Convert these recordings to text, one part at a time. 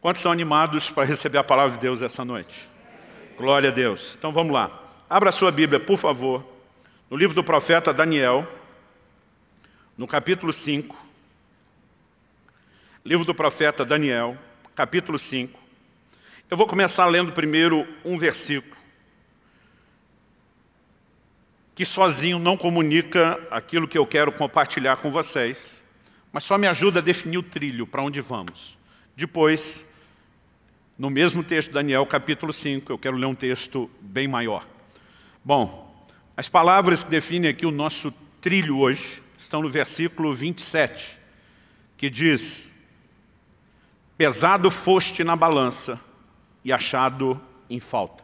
Quantos são animados para receber a palavra de Deus essa noite? Glória a Deus. Então vamos lá. Abra sua Bíblia, por favor, no livro do profeta Daniel, no capítulo 5. Livro do profeta Daniel, capítulo 5. Eu vou começar lendo primeiro um versículo, que sozinho não comunica aquilo que eu quero compartilhar com vocês, mas só me ajuda a definir o trilho, para onde vamos. Depois, no mesmo texto, Daniel capítulo 5, eu quero ler um texto bem maior. Bom, as palavras que definem aqui o nosso trilho hoje estão no versículo 27, que diz, pesado foste na balança e achado em falta.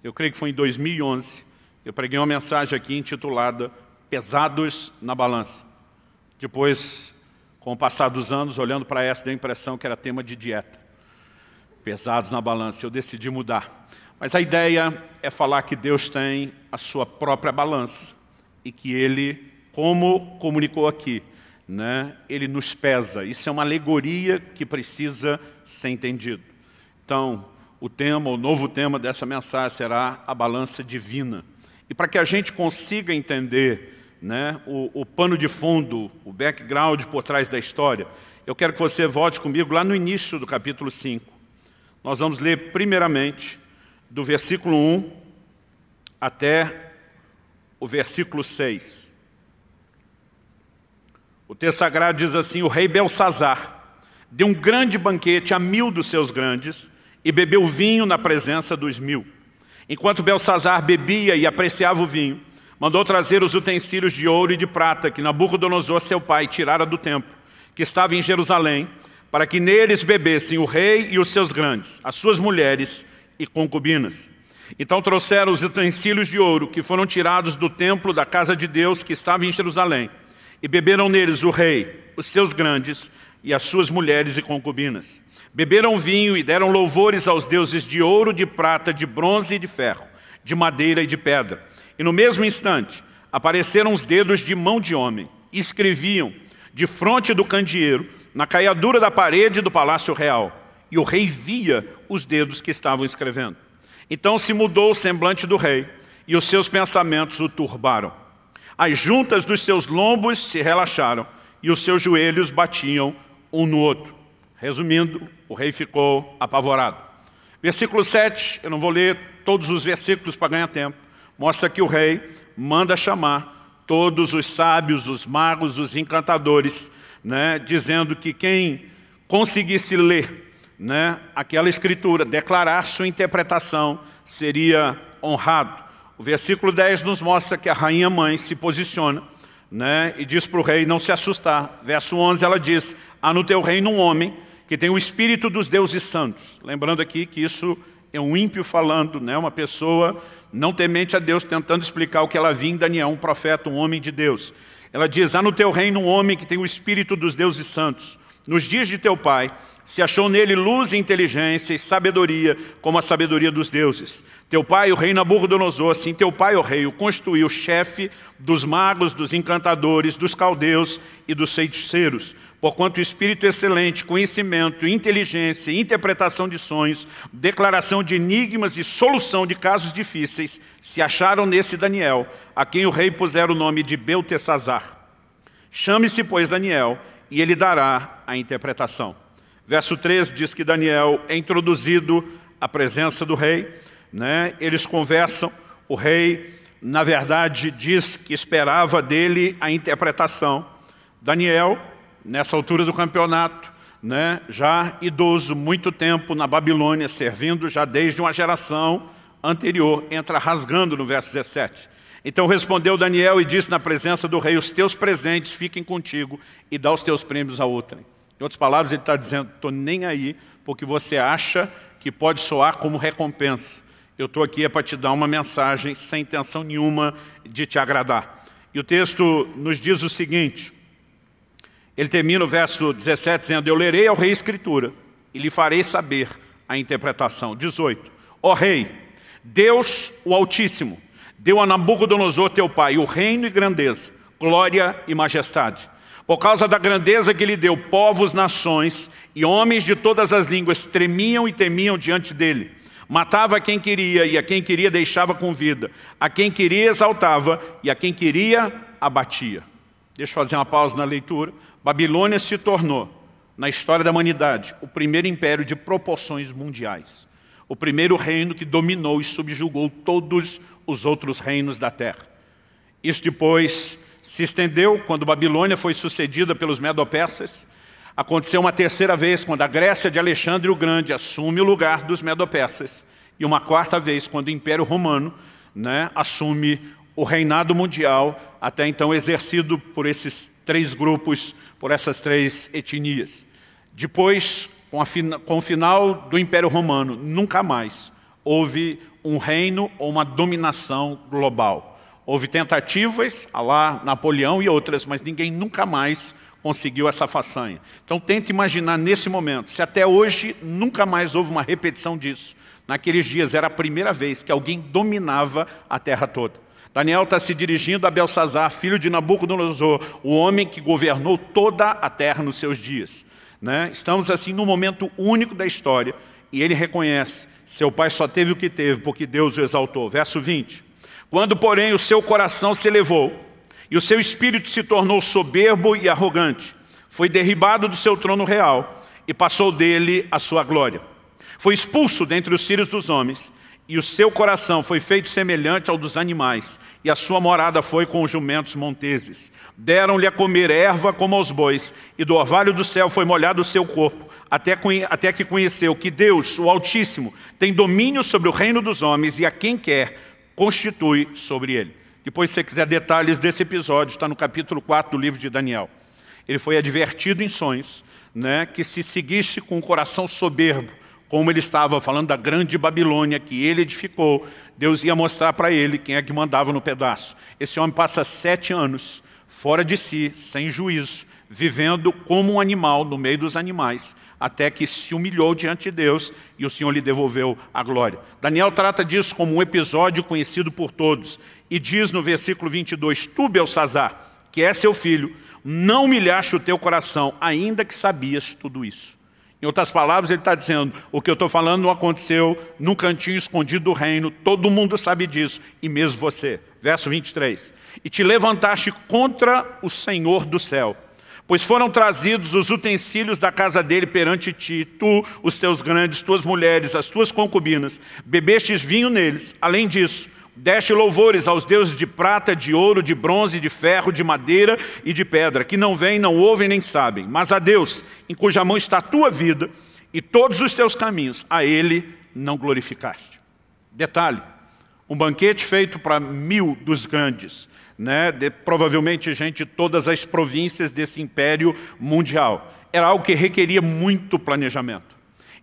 Eu creio que foi em 2011, eu preguei uma mensagem aqui intitulada Pesados na Balança. Depois, com o passar dos anos, olhando para essa, deu a impressão que era tema de dieta pesados na balança, eu decidi mudar. Mas a ideia é falar que Deus tem a sua própria balança e que Ele, como comunicou aqui, né, Ele nos pesa. Isso é uma alegoria que precisa ser entendido. Então, o tema, o novo tema dessa mensagem será a balança divina. E para que a gente consiga entender né, o, o, pano de fundo, o background por trás da história, eu quero que você volte comigo lá no início do capítulo 5. Nós vamos ler primeiramente do versículo 1 até o versículo 6. O texto sagrado diz assim, o rei Belsazar deu um grande banquete a mil dos seus grandes e bebeu vinho na presença dos mil. Enquanto Belsazar bebia e apreciava o vinho, mandou trazer os utensílios de ouro e de prata que Nabucodonosor, seu pai, tirara do templo, que estava em Jerusalém, para que neles bebessem o rei e os seus grandes, as suas mulheres e concubinas. Então trouxeram os utensílios de ouro que foram tirados do templo da casa de Deus que estava em Jerusalém, e beberam neles o rei, os seus grandes e as suas mulheres e concubinas. Beberam vinho e deram louvores aos deuses de ouro, de prata, de bronze e de ferro, de madeira e de pedra. E no mesmo instante apareceram os dedos de mão de homem, e escreviam de fronte do candeeiro na caiadura da parede do palácio real. E o rei via os dedos que estavam escrevendo. Então se mudou o semblante do rei, e os seus pensamentos o turbaram. As juntas dos seus lombos se relaxaram, e os seus joelhos batiam um no outro. Resumindo, o rei ficou apavorado. Versículo 7, eu não vou ler todos os versículos para ganhar tempo, mostra que o rei manda chamar todos os sábios, os magos, os encantadores né, dizendo que quem conseguisse ler né, aquela escritura, declarar sua interpretação, seria honrado. O versículo 10 nos mostra que a rainha mãe se posiciona né, e diz para o rei não se assustar. Verso 11 ela diz, há no teu reino um homem que tem o espírito dos deuses santos. Lembrando aqui que isso é um ímpio falando, né, uma pessoa não temente a Deus, tentando explicar o que ela viu em Daniel, um profeta, um homem de Deus. Ela diz, há no teu reino um homem que tem o espírito dos deuses santos. Nos dias de teu pai, se achou nele luz e inteligência e sabedoria, como a sabedoria dos deuses. Teu pai, o rei Nabucodonosor, assim, teu pai, o rei, o constituiu chefe dos magos, dos encantadores, dos caldeus e dos feiticeiros, porquanto o espírito excelente, conhecimento, inteligência, interpretação de sonhos, declaração de enigmas e solução de casos difíceis, se acharam nesse Daniel, a quem o rei pusera o nome de Beltesazar. Chame-se, pois, Daniel, e ele dará a interpretação. Verso 3 diz que Daniel é introduzido à presença do rei, né? eles conversam, o rei, na verdade, diz que esperava dele a interpretação. Daniel, nessa altura do campeonato, né, já idoso, muito tempo na Babilônia, servindo já desde uma geração anterior, entra rasgando no verso 17. Então respondeu Daniel e disse na presença do rei, os teus presentes fiquem contigo e dá os teus prêmios a outrem. Em outras palavras, ele está dizendo, estou nem aí, porque você acha que pode soar como recompensa. Eu estou aqui é para te dar uma mensagem sem intenção nenhuma de te agradar. E o texto nos diz o seguinte, ele termina o verso 17 dizendo, eu lerei ao rei escritura e lhe farei saber a interpretação. 18, ó rei, Deus o Altíssimo, deu a Nabucodonosor teu pai o reino e grandeza, glória e majestade por causa da grandeza que lhe deu, povos, nações e homens de todas as línguas tremiam e temiam diante dele. Matava quem queria e a quem queria deixava com vida. A quem queria exaltava e a quem queria abatia. Deixa eu fazer uma pausa na leitura. Babilônia se tornou, na história da humanidade, o primeiro império de proporções mundiais. O primeiro reino que dominou e subjugou todos os outros reinos da terra. Isso depois se estendeu quando Babilônia foi sucedida pelos Medopersas. Aconteceu uma terceira vez quando a Grécia de Alexandre o Grande assume o lugar dos Medopersas. E uma quarta vez quando o Império Romano né, assume o reinado mundial, até então exercido por esses três grupos, por essas três etnias. Depois, com, fina, com o final do Império Romano, nunca mais houve um reino ou uma dominação global. Houve tentativas, a lá Napoleão e outras, mas ninguém nunca mais conseguiu essa façanha. Então tenta imaginar nesse momento, se até hoje nunca mais houve uma repetição disso. Naqueles dias era a primeira vez que alguém dominava a terra toda. Daniel está se dirigindo a Belsazar, filho de Nabucodonosor, o homem que governou toda a terra nos seus dias. Né? Estamos assim num momento único da história e ele reconhece, seu pai só teve o que teve porque Deus o exaltou. Verso 20, quando, porém, o seu coração se elevou e o seu espírito se tornou soberbo e arrogante, foi derribado do seu trono real e passou dele a sua glória. Foi expulso dentre os filhos dos homens e o seu coração foi feito semelhante ao dos animais, e a sua morada foi com os jumentos monteses. Deram-lhe a comer erva como aos bois, e do orvalho do céu foi molhado o seu corpo, até, até que conheceu que Deus, o Altíssimo, tem domínio sobre o reino dos homens, e a quem quer constitui sobre ele. Depois, se você quiser detalhes desse episódio, está no capítulo 4 do livro de Daniel. Ele foi advertido em sonhos né, que se seguisse com o coração soberbo, como ele estava falando da grande Babilônia que ele edificou, Deus ia mostrar para ele quem é que mandava no pedaço. Esse homem passa sete anos fora de si, sem juízo, vivendo como um animal no meio dos animais, até que se humilhou diante de Deus e o Senhor lhe devolveu a glória. Daniel trata disso como um episódio conhecido por todos e diz no versículo 22, Tu, Belsazar, que é seu filho, não humilhaste o teu coração, ainda que sabias tudo isso. Em outras palavras, ele está dizendo, o que eu estou falando não aconteceu no cantinho escondido do reino, todo mundo sabe disso, e mesmo você. Verso 23. E te levantaste contra o Senhor do céu, Pois foram trazidos os utensílios da casa dele perante ti, tu, os teus grandes, tuas mulheres, as tuas concubinas. Bebestes vinho neles. Além disso, deste louvores aos deuses de prata, de ouro, de bronze, de ferro, de madeira e de pedra, que não vêm, não ouvem, nem sabem. Mas a Deus, em cuja mão está a tua vida e todos os teus caminhos, a ele não glorificaste. Detalhe, um banquete feito para mil dos grandes, né, de, provavelmente gente de todas as províncias desse império mundial. Era algo que requeria muito planejamento.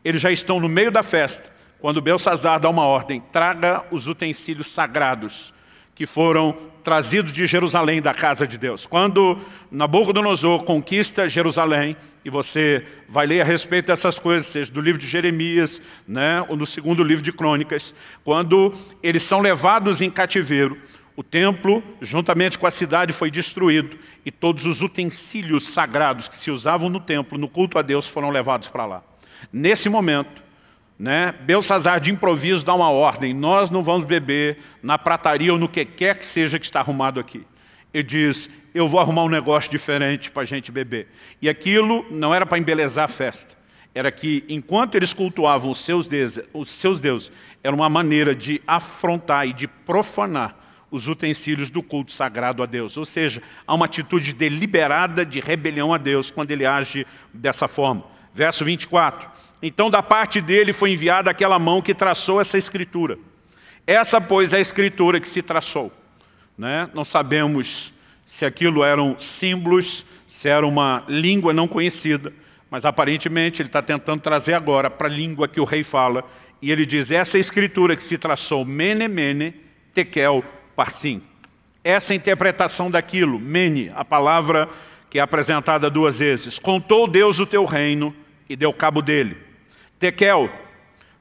Eles já estão no meio da festa, quando Belsazar dá uma ordem, traga os utensílios sagrados que foram trazidos de Jerusalém, da casa de Deus. Quando Nabucodonosor conquista Jerusalém, e você vai ler a respeito dessas coisas, seja do livro de Jeremias, né, ou no segundo livro de Crônicas, quando eles são levados em cativeiro, o templo, juntamente com a cidade, foi destruído e todos os utensílios sagrados que se usavam no templo, no culto a Deus, foram levados para lá. Nesse momento, né, Belsazar de improviso dá uma ordem, nós não vamos beber na prataria ou no que quer que seja que está arrumado aqui. Ele diz, eu vou arrumar um negócio diferente para a gente beber. E aquilo não era para embelezar a festa, era que enquanto eles cultuavam os seus, deuses, os seus deuses, era uma maneira de afrontar e de profanar os utensílios do culto sagrado a Deus. Ou seja, há uma atitude deliberada de rebelião a Deus quando ele age dessa forma. Verso 24. Então da parte dele foi enviada aquela mão que traçou essa escritura. Essa, pois, é a escritura que se traçou. Né? Não sabemos se aquilo eram símbolos, se era uma língua não conhecida, mas aparentemente ele está tentando trazer agora para a língua que o rei fala, e ele diz, essa é escritura que se traçou, mene, mene, tekel, parsim. Essa interpretação daquilo, mene, a palavra que é apresentada duas vezes. Contou Deus o teu reino e deu cabo dele. Tekel,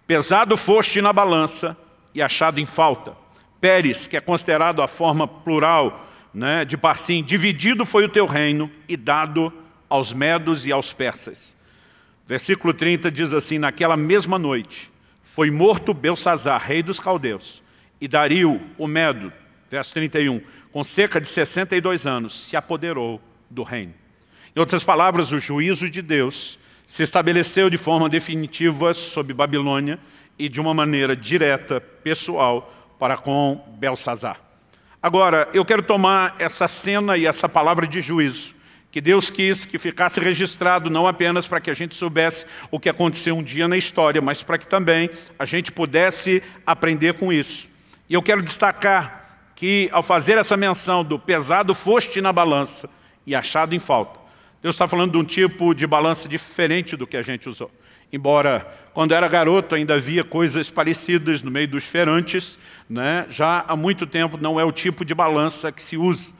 pesado foste na balança e achado em falta. Pérez, que é considerado a forma plural né, de parsim, dividido foi o teu reino e dado aos medos e aos persas. Versículo 30 diz assim, naquela mesma noite, foi morto Belsazar, rei dos caldeus, e Dario, o Medo, verso 31, com cerca de 62 anos, se apoderou do reino. Em outras palavras, o juízo de Deus se estabeleceu de forma definitiva sobre Babilônia e de uma maneira direta, pessoal, para com Belsazar. Agora, eu quero tomar essa cena e essa palavra de juízo, que Deus quis que ficasse registrado não apenas para que a gente soubesse o que aconteceu um dia na história, mas para que também a gente pudesse aprender com isso. E eu quero destacar que ao fazer essa menção do pesado foste na balança e achado em falta, Deus está falando de um tipo de balança diferente do que a gente usou. Embora, quando era garoto, ainda havia coisas parecidas no meio dos ferantes, né? já há muito tempo não é o tipo de balança que se usa.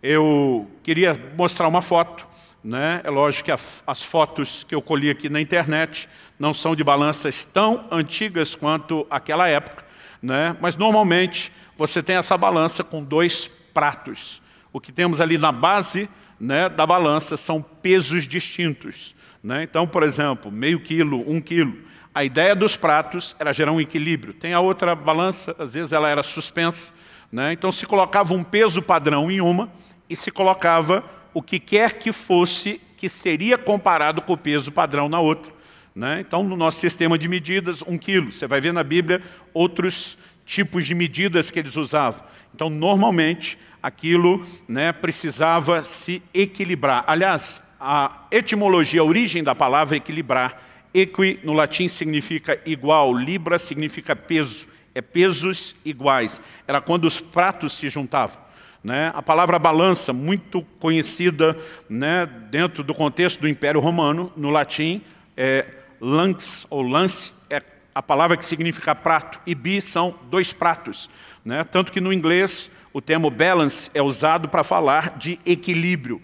Eu queria mostrar uma foto. Né? É lógico que as fotos que eu colhi aqui na internet não são de balanças tão antigas quanto aquela época, né? Mas normalmente você tem essa balança com dois pratos. O que temos ali na base né, da balança são pesos distintos. Né? Então, por exemplo, meio quilo, um quilo. A ideia dos pratos era gerar um equilíbrio. Tem a outra balança, às vezes ela era suspensa. Né? Então se colocava um peso padrão em uma e se colocava o que quer que fosse que seria comparado com o peso padrão na outra. Né? Então, no nosso sistema de medidas, um quilo. Você vai ver na Bíblia outros tipos de medidas que eles usavam. Então, normalmente, aquilo né, precisava se equilibrar. Aliás, a etimologia, a origem da palavra é equilibrar, equi no latim significa igual, libra significa peso, é pesos iguais. Era quando os pratos se juntavam. Né? A palavra balança, muito conhecida né, dentro do contexto do Império Romano, no latim, é lanx ou lance é a palavra que significa prato, e bi são dois pratos. Né? Tanto que no inglês o termo balance é usado para falar de equilíbrio.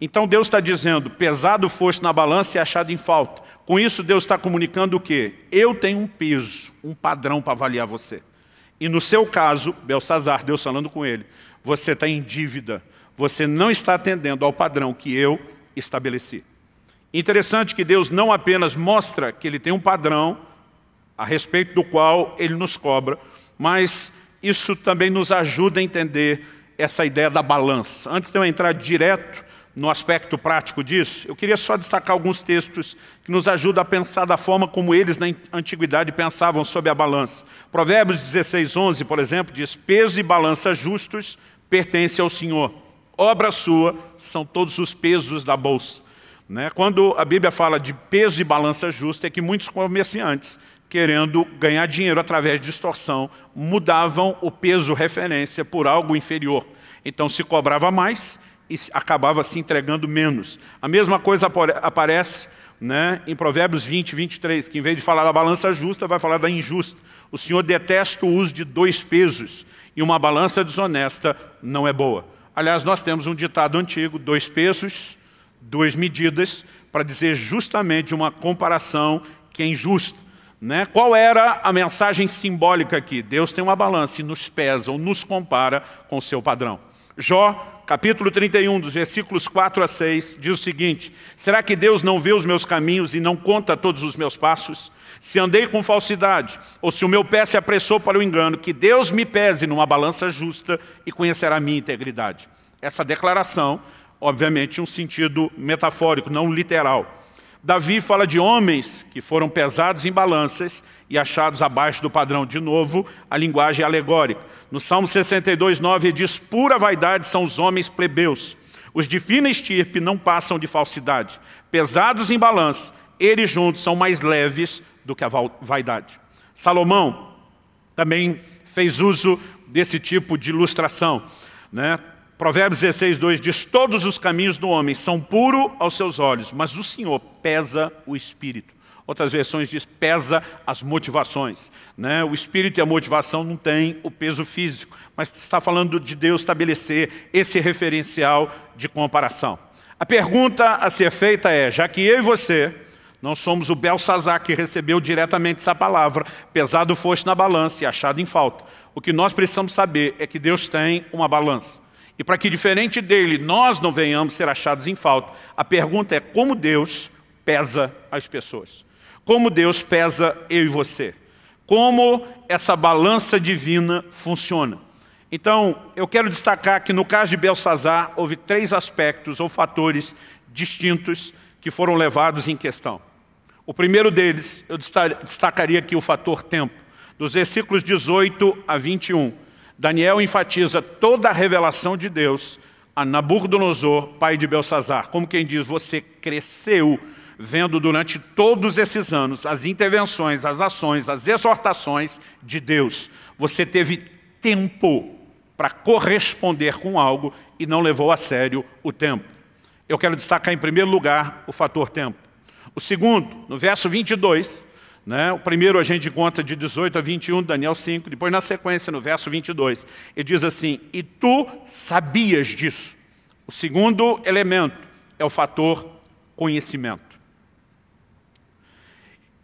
Então Deus está dizendo, pesado foste na balança e achado em falta. Com isso Deus está comunicando o quê? Eu tenho um peso, um padrão para avaliar você. E no seu caso, Belsazar, Deus falando com ele, você está em dívida, você não está atendendo ao padrão que eu estabeleci. Interessante que Deus não apenas mostra que ele tem um padrão a respeito do qual ele nos cobra, mas isso também nos ajuda a entender essa ideia da balança. Antes de eu entrar direto no aspecto prático disso, eu queria só destacar alguns textos que nos ajudam a pensar da forma como eles na antiguidade pensavam sobre a balança. Provérbios 16, 11, por exemplo, diz, peso e balança justos pertence ao Senhor. Obra sua são todos os pesos da bolsa. Né? Quando a Bíblia fala de peso e balança justa, é que muitos comerciantes, querendo ganhar dinheiro através de extorsão, mudavam o peso referência por algo inferior. Então se cobrava mais e acabava se entregando menos. A mesma coisa aparece né, em Provérbios 20, 23, que em vez de falar da balança justa, vai falar da injusta. O Senhor detesta o uso de dois pesos, e uma balança desonesta não é boa. Aliás, nós temos um ditado antigo, dois pesos duas medidas para dizer justamente uma comparação que é injusta. Né? Qual era a mensagem simbólica aqui? Deus tem uma balança e nos pesa ou nos compara com o seu padrão. Jó, capítulo 31, dos versículos 4 a 6, diz o seguinte, Será que Deus não vê os meus caminhos e não conta todos os meus passos? Se andei com falsidade, ou se o meu pé se apressou para o engano, que Deus me pese numa balança justa e conhecerá a minha integridade. Essa declaração obviamente, um sentido metafórico, não literal. Davi fala de homens que foram pesados em balanças e achados abaixo do padrão. De novo, a linguagem é alegórica. No Salmo 62, 9, ele diz, pura vaidade são os homens plebeus. Os de fina estirpe não passam de falsidade. Pesados em balança, eles juntos são mais leves do que a vaidade. Salomão também fez uso desse tipo de ilustração. Né? Provérbios 16, 2 diz, todos os caminhos do homem são puros aos seus olhos, mas o Senhor pesa o espírito. Outras versões diz, pesa as motivações. Né? O espírito e a motivação não têm o peso físico, mas está falando de Deus estabelecer esse referencial de comparação. A pergunta a ser feita é, já que eu e você não somos o Belsazar que recebeu diretamente essa palavra, pesado foste na balança e achado em falta. O que nós precisamos saber é que Deus tem uma balança. E para que, diferente dele, nós não venhamos ser achados em falta, a pergunta é como Deus pesa as pessoas. Como Deus pesa eu e você. Como essa balança divina funciona. Então, eu quero destacar que no caso de Belsazar, houve três aspectos ou fatores distintos que foram levados em questão. O primeiro deles, eu destacaria aqui o fator tempo. Dos versículos 18 a 21, Daniel enfatiza toda a revelação de Deus a Nabucodonosor, pai de Belsazar. Como quem diz, você cresceu vendo durante todos esses anos as intervenções, as ações, as exortações de Deus. Você teve tempo para corresponder com algo e não levou a sério o tempo. Eu quero destacar, em primeiro lugar, o fator tempo. O segundo, no verso 22, né? O primeiro a gente conta de 18 a 21, Daniel 5. Depois, na sequência, no verso 22, ele diz assim, e tu sabias disso. O segundo elemento é o fator conhecimento.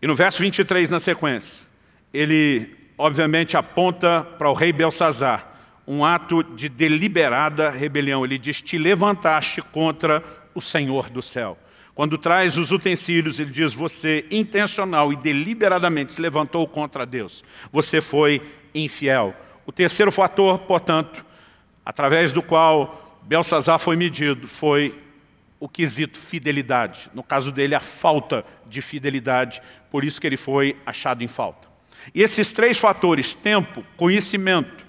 E no verso 23, na sequência, ele obviamente aponta para o rei Belsazar um ato de deliberada rebelião. Ele diz, te levantaste contra o Senhor do céu. Quando traz os utensílios, ele diz, você intencional e deliberadamente se levantou contra Deus. Você foi infiel. O terceiro fator, portanto, através do qual Belsazar foi medido, foi o quesito fidelidade. No caso dele, a falta de fidelidade, por isso que ele foi achado em falta. E esses três fatores, tempo, conhecimento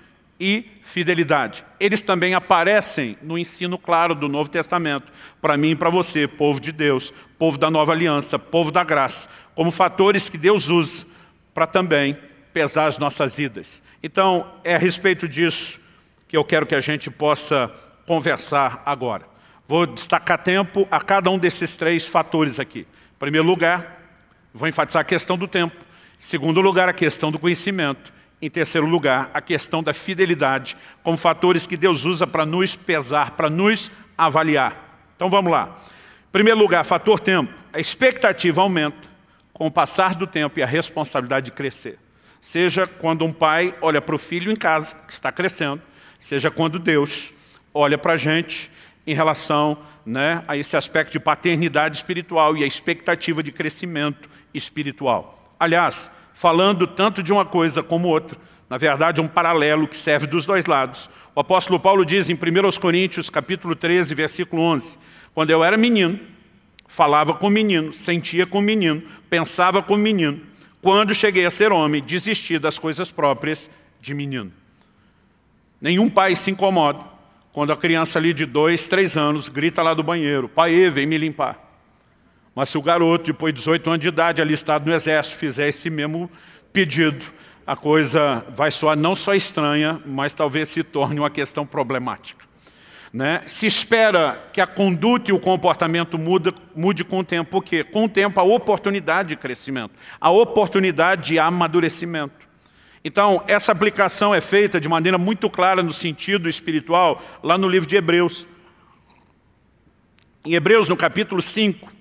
e fidelidade. Eles também aparecem no ensino claro do Novo Testamento, para mim e para você, povo de Deus, povo da nova aliança, povo da graça, como fatores que Deus usa para também pesar as nossas vidas. Então, é a respeito disso que eu quero que a gente possa conversar agora. Vou destacar tempo a cada um desses três fatores aqui. Em primeiro lugar, vou enfatizar a questão do tempo. Em segundo lugar, a questão do conhecimento. Em terceiro lugar, a questão da fidelidade, como fatores que Deus usa para nos pesar, para nos avaliar. Então vamos lá. Em primeiro lugar, fator tempo. A expectativa aumenta com o passar do tempo e a responsabilidade de crescer. Seja quando um pai olha para o filho em casa, que está crescendo, seja quando Deus olha para a gente em relação né, a esse aspecto de paternidade espiritual e a expectativa de crescimento espiritual. Aliás, falando tanto de uma coisa como outra. Na verdade, é um paralelo que serve dos dois lados. O apóstolo Paulo diz em 1 Coríntios, capítulo 13, versículo 11, quando eu era menino, falava com menino, sentia com menino, pensava com menino. Quando cheguei a ser homem, desisti das coisas próprias de menino. Nenhum pai se incomoda quando a criança ali de dois, três anos grita lá do banheiro, pai, vem me limpar. Mas se o garoto, depois de 18 anos de idade, alistado é no exército, fizer esse mesmo pedido, a coisa vai soar não só estranha, mas talvez se torne uma questão problemática. Né? Se espera que a conduta e o comportamento muda, mude com o tempo, porque com o tempo a oportunidade de crescimento, a oportunidade de amadurecimento. Então, essa aplicação é feita de maneira muito clara no sentido espiritual, lá no livro de Hebreus. Em Hebreus, no capítulo 5,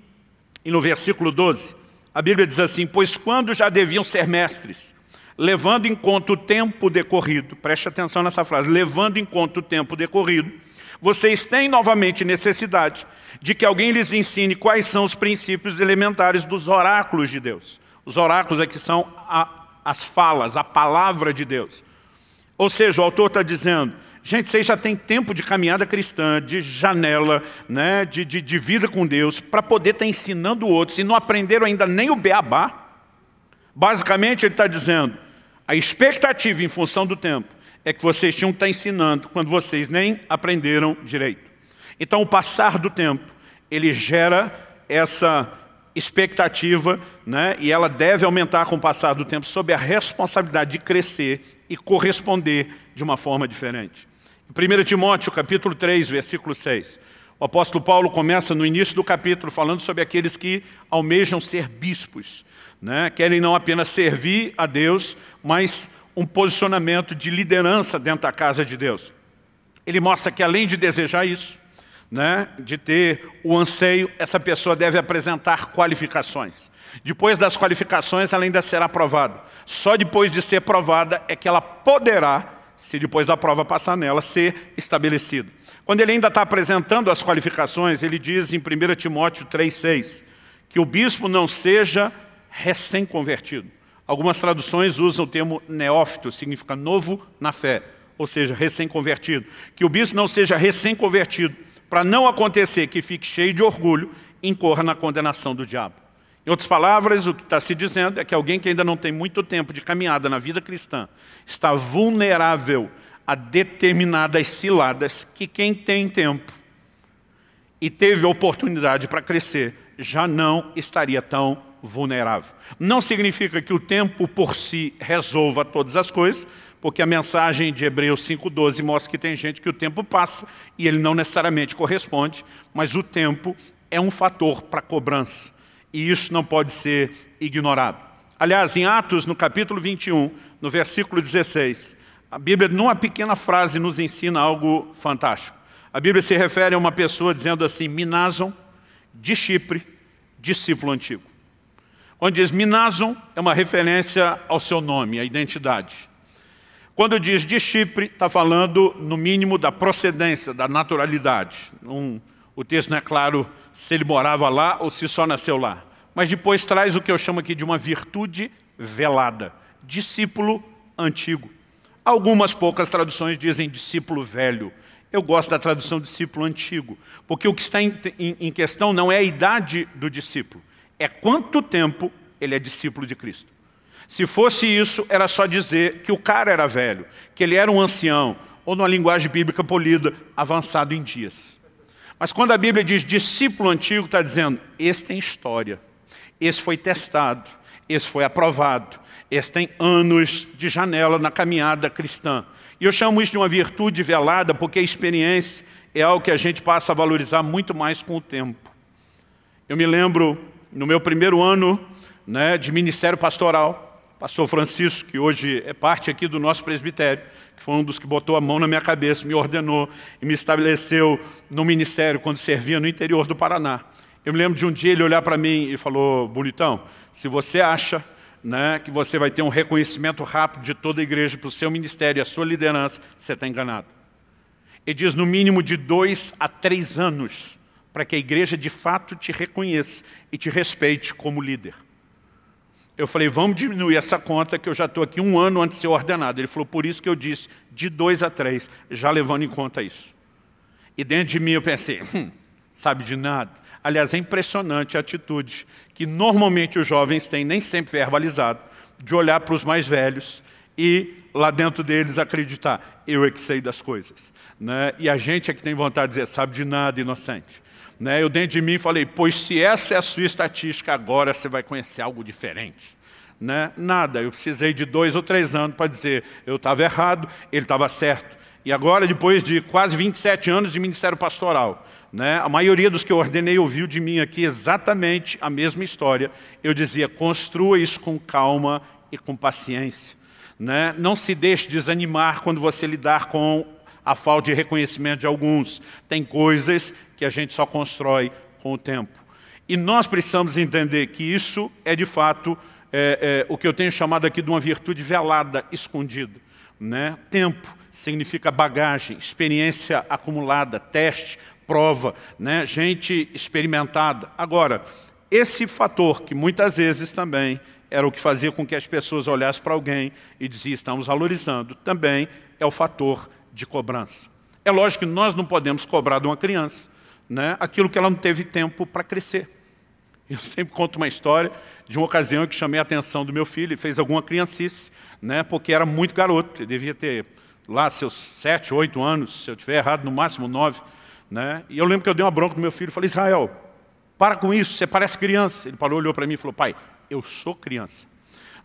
e no versículo 12, a Bíblia diz assim, pois quando já deviam ser mestres, levando em conta o tempo decorrido, preste atenção nessa frase, levando em conta o tempo decorrido, vocês têm novamente necessidade de que alguém lhes ensine quais são os princípios elementares dos oráculos de Deus. Os oráculos é que são a, as falas, a palavra de Deus. Ou seja, o autor está dizendo, Gente, vocês já têm tempo de caminhada cristã, de janela, né, de, de, de vida com Deus, para poder estar tá ensinando outros, e não aprenderam ainda nem o beabá. Basicamente, ele está dizendo, a expectativa em função do tempo é que vocês tinham que estar tá ensinando quando vocês nem aprenderam direito. Então, o passar do tempo, ele gera essa expectativa, né, e ela deve aumentar com o passar do tempo, sob a responsabilidade de crescer e corresponder de uma forma diferente. 1 Timóteo capítulo 3, versículo 6. O apóstolo Paulo começa no início do capítulo falando sobre aqueles que almejam ser bispos. Né? Querem não apenas servir a Deus, mas um posicionamento de liderança dentro da casa de Deus. Ele mostra que além de desejar isso, né, de ter o anseio, essa pessoa deve apresentar qualificações. Depois das qualificações, ela ainda será aprovada. Só depois de ser aprovada é que ela poderá se depois da prova passar nela, ser estabelecido. Quando ele ainda está apresentando as qualificações, ele diz em 1 Timóteo 3,6, que o bispo não seja recém-convertido. Algumas traduções usam o termo neófito, significa novo na fé, ou seja, recém-convertido. Que o bispo não seja recém-convertido, para não acontecer que fique cheio de orgulho e incorra na condenação do diabo. Em outras palavras, o que está se dizendo é que alguém que ainda não tem muito tempo de caminhada na vida cristã está vulnerável a determinadas ciladas que quem tem tempo e teve oportunidade para crescer já não estaria tão vulnerável. Não significa que o tempo por si resolva todas as coisas, porque a mensagem de Hebreus 5,12 mostra que tem gente que o tempo passa e ele não necessariamente corresponde, mas o tempo é um fator para cobrança e isso não pode ser ignorado. Aliás, em Atos, no capítulo 21, no versículo 16, a Bíblia, numa pequena frase, nos ensina algo fantástico. A Bíblia se refere a uma pessoa dizendo assim, Minazon, de Chipre, discípulo antigo. Quando diz Minazon, é uma referência ao seu nome, à identidade. Quando diz de Chipre, está falando, no mínimo, da procedência, da naturalidade. Um o texto não é claro se ele morava lá ou se só nasceu lá. Mas depois traz o que eu chamo aqui de uma virtude velada. Discípulo antigo. Algumas poucas traduções dizem discípulo velho. Eu gosto da tradução discípulo antigo, porque o que está em, em, em questão não é a idade do discípulo, é quanto tempo ele é discípulo de Cristo. Se fosse isso, era só dizer que o cara era velho, que ele era um ancião, ou numa linguagem bíblica polida, avançado em dias. Mas quando a Bíblia diz discípulo antigo, está dizendo, esse tem história, esse foi testado, esse foi aprovado, esse tem anos de janela na caminhada cristã. E eu chamo isso de uma virtude velada, porque a experiência é algo que a gente passa a valorizar muito mais com o tempo. Eu me lembro, no meu primeiro ano né, de ministério pastoral, pastor Francisco, que hoje é parte aqui do nosso presbitério, que foi um dos que botou a mão na minha cabeça, me ordenou e me estabeleceu no ministério quando servia no interior do Paraná. Eu me lembro de um dia ele olhar para mim e falou, bonitão, se você acha né, que você vai ter um reconhecimento rápido de toda a igreja para o seu ministério e a sua liderança, você está enganado. Ele diz no mínimo de dois a três anos para que a igreja de fato te reconheça e te respeite como líder. Eu falei, vamos diminuir essa conta, que eu já estou aqui um ano antes de ser ordenado. Ele falou, por isso que eu disse, de dois a três, já levando em conta isso. E dentro de mim eu pensei, hum, sabe de nada. Aliás, é impressionante a atitude que normalmente os jovens têm, nem sempre verbalizado, de olhar para os mais velhos e lá dentro deles acreditar, eu é que sei das coisas. Né? E a gente é que tem vontade de dizer, sabe de nada, inocente. Né? Eu dentro de mim falei, pois se essa é a sua estatística agora, você vai conhecer algo diferente. Né? Nada, eu precisei de dois ou três anos para dizer, eu estava errado, ele estava certo. E agora, depois de quase 27 anos de ministério pastoral, né, a maioria dos que eu ordenei ouviu de mim aqui exatamente a mesma história. Eu dizia, construa isso com calma e com paciência. Né? Não se deixe desanimar quando você lidar com a falta de reconhecimento de alguns. Tem coisas que a gente só constrói com o tempo. E nós precisamos entender que isso é, de fato, é, é, o que eu tenho chamado aqui de uma virtude velada, escondida. Né? Tempo significa bagagem, experiência acumulada, teste, prova, né? gente experimentada. Agora, esse fator que muitas vezes também era o que fazia com que as pessoas olhassem para alguém e diziam estamos valorizando, também é o fator de cobrança. É lógico que nós não podemos cobrar de uma criança, né, aquilo que ela não teve tempo para crescer. Eu sempre conto uma história de uma ocasião que chamei a atenção do meu filho, ele fez alguma criancice, né, porque era muito garoto, ele devia ter lá seus sete, oito anos, se eu tiver errado, no máximo nove. Né? E eu lembro que eu dei uma bronca no meu filho, falei, Israel, para com isso, você parece criança. Ele parou, olhou para mim e falou, pai, eu sou criança.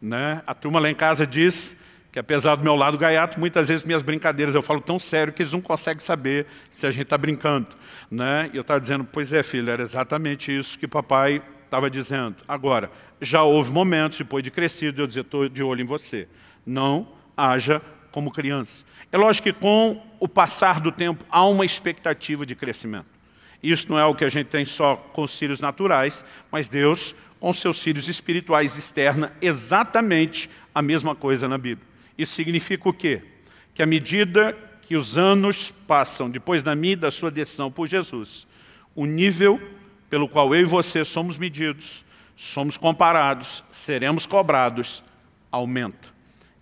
Né? A turma lá em casa diz que apesar do meu lado gaiato, muitas vezes minhas brincadeiras eu falo tão sério que eles não conseguem saber se a gente está brincando. Né? E eu estava dizendo, pois é, filho, era exatamente isso que papai estava dizendo. Agora, já houve momentos, depois de crescido, eu dizer, estou de olho em você. Não haja como criança. É lógico que com o passar do tempo há uma expectativa de crescimento. Isso não é o que a gente tem só com os filhos naturais, mas Deus, com seus filhos espirituais, externa exatamente a mesma coisa na Bíblia. Isso significa o quê? Que à medida que os anos passam, depois da minha e da sua decisão por Jesus, o nível pelo qual eu e você somos medidos, somos comparados, seremos cobrados, aumenta.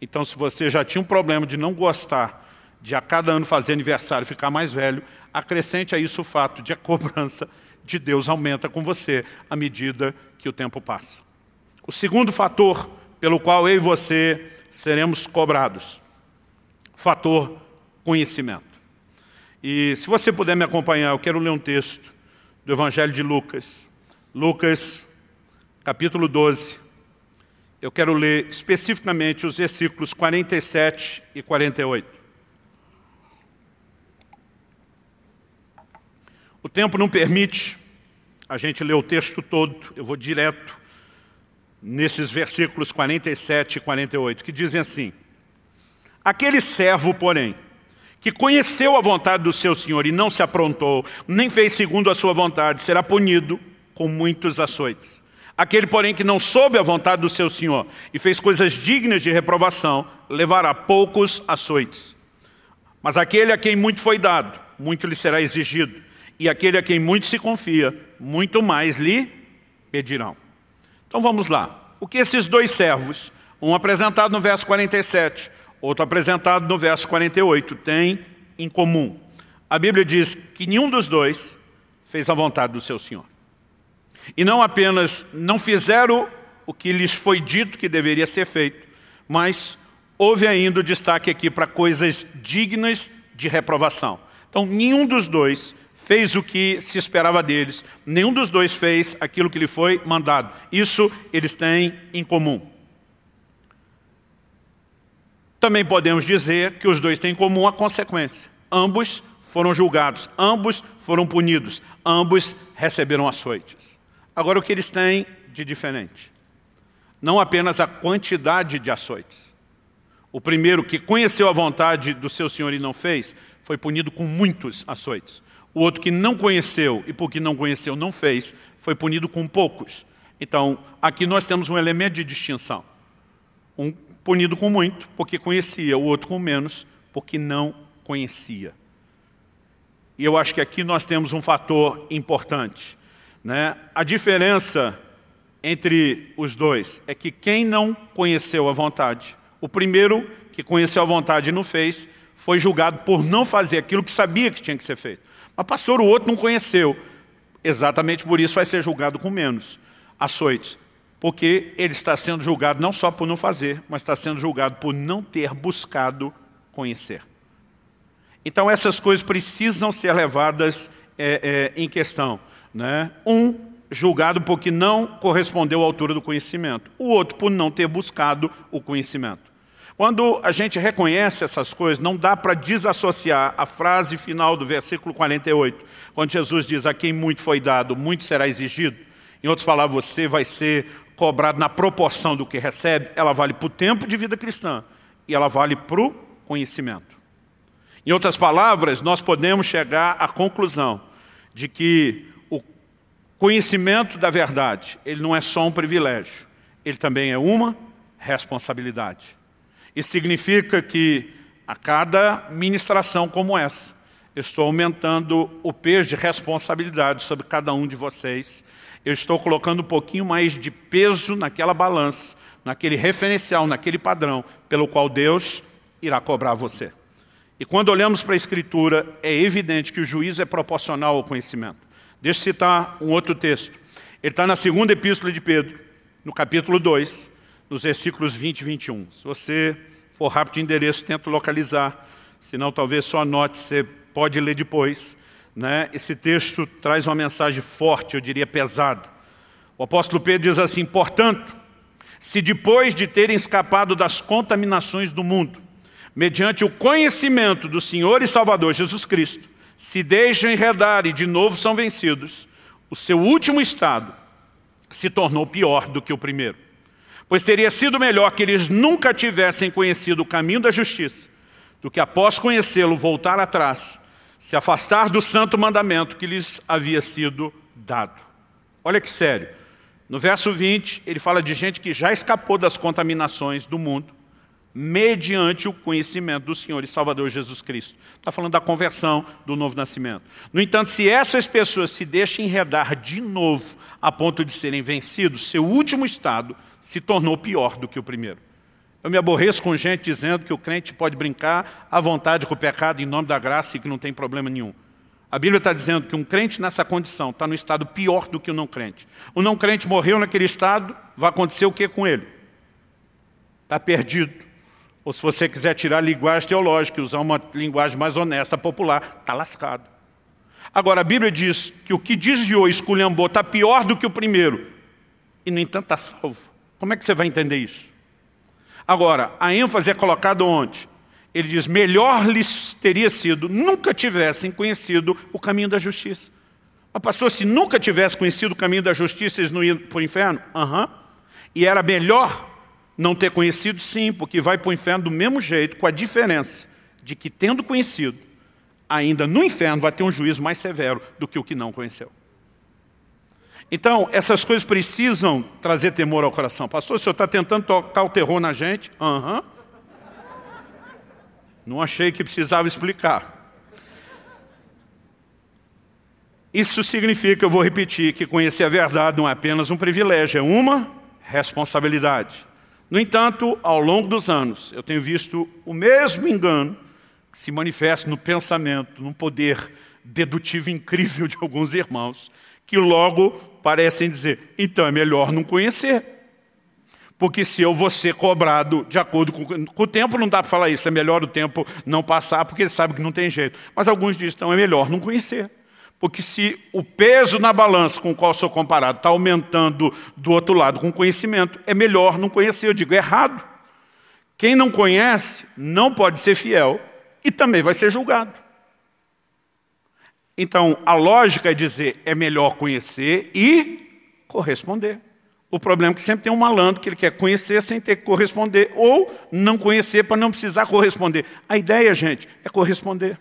Então, se você já tinha um problema de não gostar de a cada ano fazer aniversário e ficar mais velho, acrescente a isso o fato de a cobrança de Deus aumenta com você à medida que o tempo passa. O segundo fator pelo qual eu e você seremos cobrados. Fator conhecimento. E se você puder me acompanhar, eu quero ler um texto do Evangelho de Lucas. Lucas, capítulo 12. Eu quero ler especificamente os versículos 47 e 48. O tempo não permite a gente ler o texto todo, eu vou direto nesses versículos 47 e 48, que dizem assim, Aquele servo, porém, que conheceu a vontade do seu senhor e não se aprontou, nem fez segundo a sua vontade, será punido com muitos açoites. Aquele, porém, que não soube a vontade do seu senhor e fez coisas dignas de reprovação, levará poucos açoites. Mas aquele a quem muito foi dado, muito lhe será exigido. E aquele a quem muito se confia, muito mais lhe pedirão. Então vamos lá. O que esses dois servos, um apresentado no verso 47, outro apresentado no verso 48, têm em comum? A Bíblia diz que nenhum dos dois fez a vontade do seu Senhor. E não apenas não fizeram o que lhes foi dito que deveria ser feito, mas houve ainda o destaque aqui para coisas dignas de reprovação. Então, nenhum dos dois fez o que se esperava deles. Nenhum dos dois fez aquilo que lhe foi mandado. Isso eles têm em comum. Também podemos dizer que os dois têm em comum a consequência. Ambos foram julgados, ambos foram punidos, ambos receberam açoites. Agora, o que eles têm de diferente? Não apenas a quantidade de açoites. O primeiro que conheceu a vontade do seu senhor e não fez, foi punido com muitos açoites. O outro que não conheceu e porque não conheceu não fez, foi punido com poucos. Então, aqui nós temos um elemento de distinção. Um punido com muito, porque conhecia, o outro com menos, porque não conhecia. E eu acho que aqui nós temos um fator importante. Né? A diferença entre os dois é que quem não conheceu a vontade, o primeiro que conheceu a vontade e não fez, foi julgado por não fazer aquilo que sabia que tinha que ser feito. Mas, pastor, o outro não conheceu. Exatamente por isso vai ser julgado com menos açoites. Porque ele está sendo julgado não só por não fazer, mas está sendo julgado por não ter buscado conhecer. Então essas coisas precisam ser levadas é, é, em questão. Né? Um, julgado porque não correspondeu à altura do conhecimento. O outro, por não ter buscado o conhecimento. Quando a gente reconhece essas coisas, não dá para desassociar a frase final do versículo 48, quando Jesus diz, a quem muito foi dado, muito será exigido. Em outras palavras, você vai ser cobrado na proporção do que recebe, ela vale para o tempo de vida cristã e ela vale para o conhecimento. Em outras palavras, nós podemos chegar à conclusão de que o conhecimento da verdade, ele não é só um privilégio, ele também é uma responsabilidade. Isso significa que a cada ministração como essa, eu estou aumentando o peso de responsabilidade sobre cada um de vocês. Eu estou colocando um pouquinho mais de peso naquela balança, naquele referencial, naquele padrão, pelo qual Deus irá cobrar você. E quando olhamos para a Escritura, é evidente que o juízo é proporcional ao conhecimento. Deixa eu citar um outro texto. Ele está na segunda epístola de Pedro, no capítulo 2, nos versículos 20 e 21. Se você for rápido de endereço, tento localizar, senão talvez só anote, você pode ler depois. Né? Esse texto traz uma mensagem forte, eu diria pesada. O apóstolo Pedro diz assim, portanto, se depois de terem escapado das contaminações do mundo, mediante o conhecimento do Senhor e Salvador Jesus Cristo, se deixam enredar e de novo são vencidos, o seu último estado se tornou pior do que o primeiro. Pois teria sido melhor que eles nunca tivessem conhecido o caminho da justiça, do que após conhecê-lo voltar atrás, se afastar do santo mandamento que lhes havia sido dado. Olha que sério. No verso 20, ele fala de gente que já escapou das contaminações do mundo, mediante o conhecimento do Senhor e Salvador Jesus Cristo. Está falando da conversão, do novo nascimento. No entanto, se essas pessoas se deixam enredar de novo, a ponto de serem vencidos, seu último estado se tornou pior do que o primeiro. Eu me aborreço com gente dizendo que o crente pode brincar à vontade com o pecado em nome da graça e que não tem problema nenhum. A Bíblia está dizendo que um crente nessa condição está no estado pior do que o não crente. O não crente morreu naquele estado, vai acontecer o que com ele? Está perdido. Ou se você quiser tirar a linguagem teológica e usar uma linguagem mais honesta, popular, está lascado. Agora, a Bíblia diz que o que desviou, esculhambou, está pior do que o primeiro. E, no entanto, está salvo. Como é que você vai entender isso? Agora, a ênfase é colocada onde? Ele diz, melhor lhes teria sido, nunca tivessem conhecido o caminho da justiça. Mas pastor, se nunca tivesse conhecido o caminho da justiça, eles não iam para o inferno? Aham. Uhum. E era melhor não ter conhecido? Sim, porque vai para o inferno do mesmo jeito, com a diferença de que tendo conhecido, ainda no inferno vai ter um juízo mais severo do que o que não conheceu. Então, essas coisas precisam trazer temor ao coração. Pastor, o senhor está tentando tocar o terror na gente? Aham. Uhum. Não achei que precisava explicar. Isso significa, eu vou repetir, que conhecer a verdade não é apenas um privilégio, é uma responsabilidade. No entanto, ao longo dos anos, eu tenho visto o mesmo engano que se manifesta no pensamento, no poder dedutivo incrível de alguns irmãos, que logo parecem assim dizer, então é melhor não conhecer. Porque se eu vou ser cobrado de acordo com, com o tempo, não dá para falar isso, é melhor o tempo não passar, porque ele sabe que não tem jeito. Mas alguns dizem, então é melhor não conhecer. Porque se o peso na balança com o qual sou comparado está aumentando do outro lado com conhecimento, é melhor não conhecer. Eu digo, é errado. Quem não conhece não pode ser fiel e também vai ser julgado. Então, a lógica é dizer é melhor conhecer e corresponder. O problema é que sempre tem um malandro que ele quer conhecer sem ter que corresponder, ou não conhecer para não precisar corresponder. A ideia, gente, é corresponder.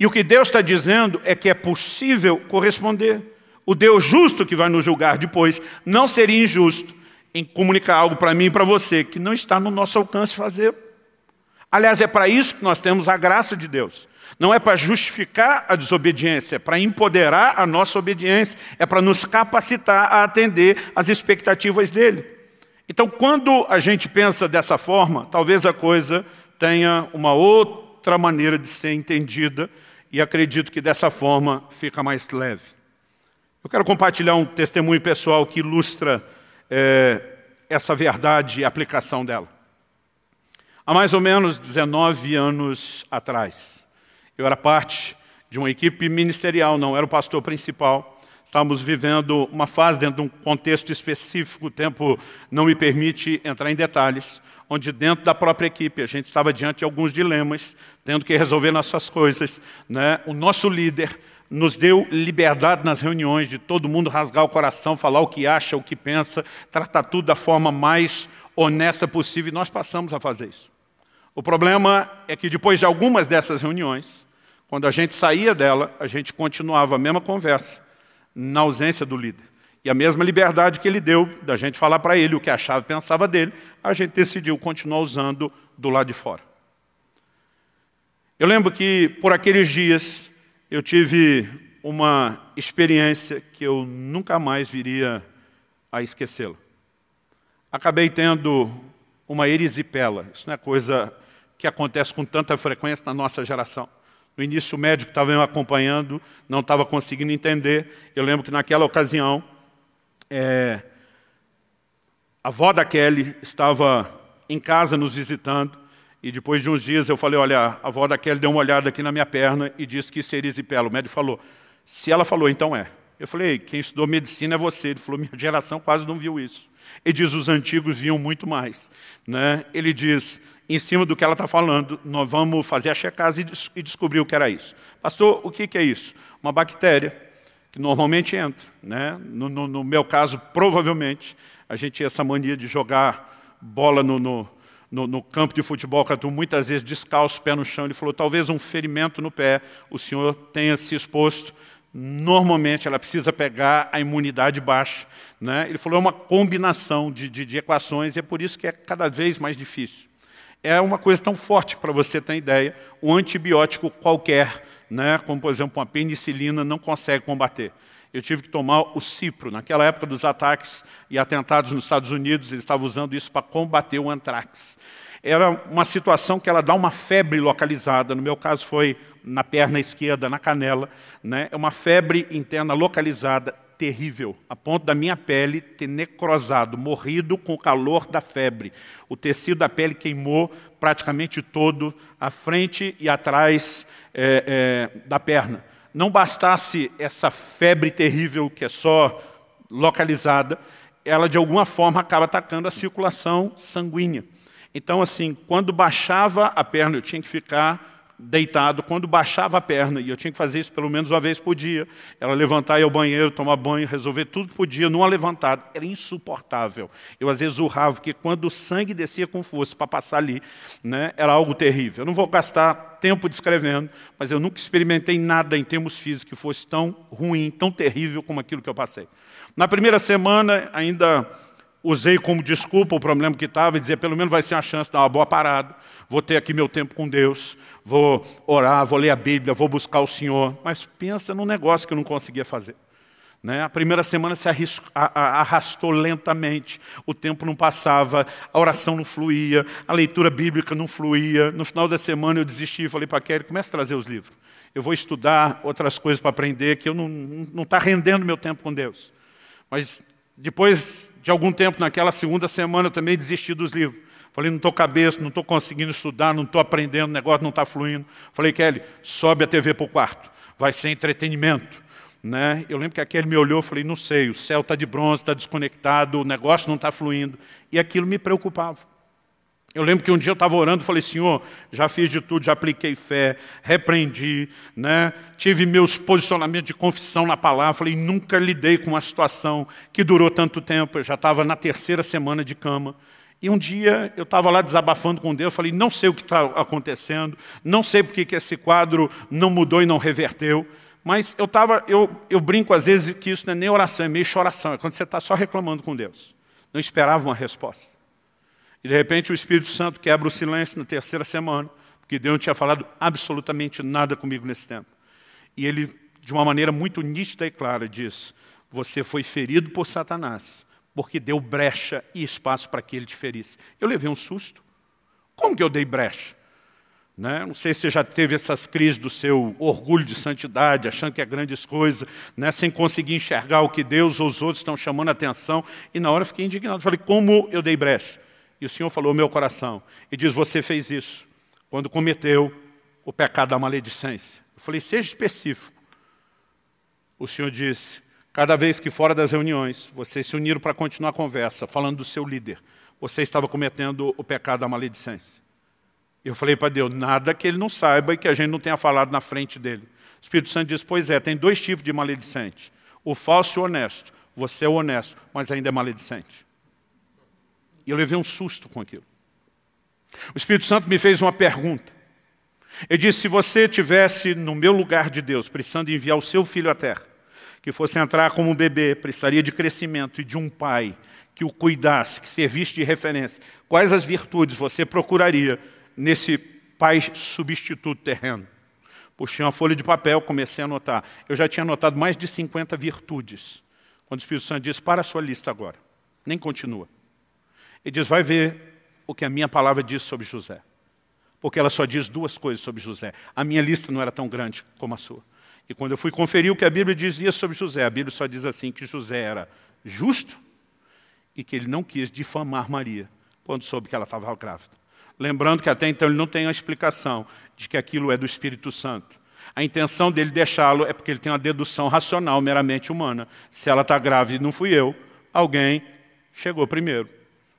E o que Deus está dizendo é que é possível corresponder. O Deus justo que vai nos julgar depois não seria injusto em comunicar algo para mim e para você que não está no nosso alcance fazer. Aliás, é para isso que nós temos a graça de Deus. Não é para justificar a desobediência, é para empoderar a nossa obediência, é para nos capacitar a atender às expectativas dele. Então, quando a gente pensa dessa forma, talvez a coisa tenha uma outra maneira de ser entendida, e acredito que dessa forma fica mais leve. Eu quero compartilhar um testemunho pessoal que ilustra é, essa verdade e aplicação dela. Há mais ou menos 19 anos atrás, eu era parte de uma equipe ministerial, não era o pastor principal. Estávamos vivendo uma fase dentro de um contexto específico, o tempo não me permite entrar em detalhes, onde dentro da própria equipe a gente estava diante de alguns dilemas, tendo que resolver nossas coisas. Né? O nosso líder nos deu liberdade nas reuniões de todo mundo rasgar o coração, falar o que acha, o que pensa, tratar tudo da forma mais honesta possível, e nós passamos a fazer isso. O problema é que depois de algumas dessas reuniões, quando a gente saía dela, a gente continuava a mesma conversa, na ausência do líder. E a mesma liberdade que ele deu da gente falar para ele o que achava e pensava dele, a gente decidiu continuar usando do lado de fora. Eu lembro que, por aqueles dias, eu tive uma experiência que eu nunca mais viria a esquecê-la. Acabei tendo uma erisipela. Isso não é coisa que acontece com tanta frequência na nossa geração. No início, o médico estava me acompanhando, não estava conseguindo entender. Eu lembro que naquela ocasião, é, a avó da Kelly estava em casa nos visitando, e depois de uns dias eu falei, olha, a avó da Kelly deu uma olhada aqui na minha perna e disse que seria erisipela. O médico falou, se ela falou, então é. Eu falei, quem estudou medicina é você. Ele falou, minha geração quase não viu isso. Ele diz, os antigos viam muito mais. Né? Ele diz, em cima do que ela está falando, nós vamos fazer a checagem e descobrir o que era isso. Pastor, o que, é isso? Uma bactéria que normalmente entra. Né? No, no, no, meu caso, provavelmente, a gente tinha essa mania de jogar bola no, no campo de futebol, Catu, muitas vezes descalço, pé no chão. Ele falou, talvez um ferimento no pé, o senhor tenha se exposto normalmente ela precisa pegar a imunidade baixa. Né? Ele falou, é uma combinação de, de, de equações e é por isso que é cada vez mais difícil é uma coisa tão forte, para você ter ideia, um antibiótico qualquer, né, como por exemplo uma penicilina, não consegue combater. Eu tive que tomar o cipro. Naquela época dos ataques e atentados nos Estados Unidos, eles estavam usando isso para combater o antrax. Era uma situação que ela dá uma febre localizada, no meu caso foi na perna esquerda, na canela. Né? É uma febre interna localizada, terrível, a ponto da minha pele ter necrosado, morrido com o calor da febre. O tecido da pele queimou praticamente todo, a frente e atrás é, é, da perna. Não bastasse essa febre terrível que é só localizada, ela de alguma forma acaba atacando a circulação sanguínea. Então, assim, quando baixava a perna, eu tinha que ficar deitado, quando baixava a perna, e eu tinha que fazer isso pelo menos uma vez por dia, ela levantar, ir ao banheiro, tomar banho, resolver tudo por dia, numa levantada, era insuportável. Eu às vezes urrava, porque quando o sangue descia com força para passar ali, né, era algo terrível. Eu não vou gastar tempo descrevendo, mas eu nunca experimentei nada em termos físicos que fosse tão ruim, tão terrível como aquilo que eu passei. Na primeira semana, ainda usei como desculpa o problema que estava e dizer, pelo menos vai ser uma chance de dar uma boa parada, vou ter aqui meu tempo com Deus, vou orar, vou ler a Bíblia, vou buscar o Senhor. Mas pensa num negócio que eu não conseguia fazer. Né? A primeira semana se arrastou lentamente, o tempo não passava, a oração não fluía, a leitura bíblica não fluía. No final da semana eu desisti e falei para a Kelly, comece a trazer os livros. Eu vou estudar outras coisas para aprender, que eu não está rendendo meu tempo com Deus. Mas depois de algum tempo, naquela segunda semana, eu também desisti dos livros. Falei, não estou cabeça, não estou conseguindo estudar, não estou aprendendo, o negócio não está fluindo. Falei, Kelly, sobe a TV para o quarto, vai ser entretenimento. Né? Eu lembro que aquele me olhou e falei, não sei, o céu está de bronze, está desconectado, o negócio não está fluindo. E aquilo me preocupava. Eu lembro que um dia eu estava orando e falei, Senhor, já fiz de tudo, já apliquei fé, repreendi, né? tive meus posicionamentos de confissão na palavra, falei, nunca lidei com uma situação que durou tanto tempo, eu já estava na terceira semana de cama. E um dia eu estava lá desabafando com Deus, falei, não sei o que está acontecendo, não sei porque que esse quadro não mudou e não reverteu, mas eu, tava, eu, eu brinco às vezes que isso não é nem oração, é meio choração, é quando você está só reclamando com Deus. Não esperava uma resposta. E de repente o Espírito Santo quebra o silêncio na terceira semana, porque Deus não tinha falado absolutamente nada comigo nesse tempo. E ele, de uma maneira muito nítida e clara, diz, você foi ferido por Satanás, porque deu brecha e espaço para que ele te ferisse. Eu levei um susto. Como que eu dei brecha? Né? Não sei se você já teve essas crises do seu orgulho de santidade, achando que é grandes coisas, né? sem conseguir enxergar o que Deus ou os outros estão chamando a atenção. E na hora eu fiquei indignado. Falei, como eu dei brecha? E o Senhor falou meu coração. E diz, você fez isso quando cometeu o pecado da maledicência. Eu falei, seja específico. O Senhor disse, cada vez que fora das reuniões, vocês se uniram para continuar a conversa, falando do seu líder, você estava cometendo o pecado da maledicência. Eu falei para Deus, nada que ele não saiba e que a gente não tenha falado na frente dele. O Espírito Santo diz, pois é, tem dois tipos de maledicente. O falso e o honesto. Você é o honesto, mas ainda é maledicente. E eu levei um susto com aquilo. O Espírito Santo me fez uma pergunta. Ele disse, se você tivesse no meu lugar de Deus, precisando enviar o seu filho à terra, que fosse entrar como um bebê, precisaria de crescimento e de um pai que o cuidasse, que servisse de referência, quais as virtudes você procuraria nesse pai substituto terreno? Puxei uma folha de papel, comecei a anotar. Eu já tinha anotado mais de 50 virtudes. Quando o Espírito Santo disse, para a sua lista agora. Nem continua. Ele diz, vai ver o que a minha palavra diz sobre José. Porque ela só diz duas coisas sobre José. A minha lista não era tão grande como a sua. E quando eu fui conferir o que a Bíblia dizia sobre José, a Bíblia só diz assim, que José era justo e que ele não quis difamar Maria quando soube que ela estava grávida. Lembrando que até então ele não tem a explicação de que aquilo é do Espírito Santo. A intenção dele deixá-lo é porque ele tem uma dedução racional, meramente humana. Se ela está grávida e não fui eu, alguém chegou primeiro.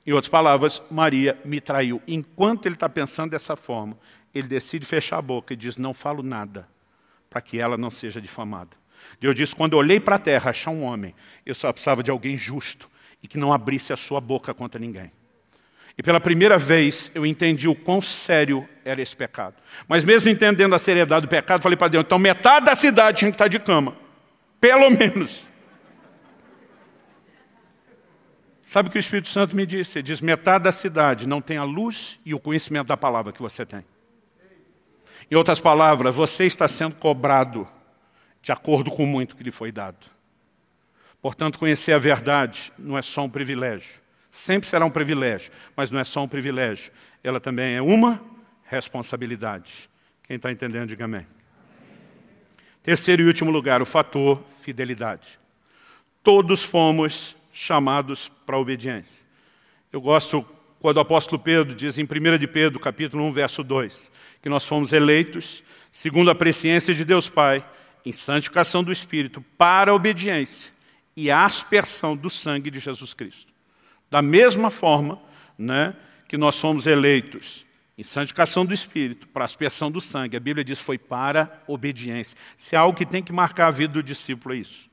Em outras palavras, Maria me traiu. Enquanto ele está pensando dessa forma, ele decide fechar a boca e diz, não falo nada, para que ela não seja difamada. Deus diz, quando eu olhei para a terra achar um homem, eu só precisava de alguém justo e que não abrisse a sua boca contra ninguém. E pela primeira vez eu entendi o quão sério era esse pecado. Mas mesmo entendendo a seriedade do pecado, falei para Deus, então metade da cidade tinha que estar de cama. Pelo menos. Sabe o que o Espírito Santo me disse? Ele diz, metade da cidade não tem a luz e o conhecimento da palavra que você tem. Em outras palavras, você está sendo cobrado de acordo com muito que lhe foi dado. Portanto, conhecer a verdade não é só um privilégio. Sempre será um privilégio, mas não é só um privilégio. Ela também é uma responsabilidade. Quem está entendendo, diga amém. Terceiro e último lugar, o fator fidelidade. Todos fomos chamados para a obediência. Eu gosto quando o apóstolo Pedro diz em 1 de Pedro, capítulo 1, verso 2, que nós fomos eleitos, segundo a presciência de Deus Pai, em santificação do Espírito, para a obediência e a aspersão do sangue de Jesus Cristo. Da mesma forma né, que nós somos eleitos em santificação do Espírito, para a aspersão do sangue, a Bíblia diz foi para obediência. Se é algo que tem que marcar a vida do discípulo, é isso.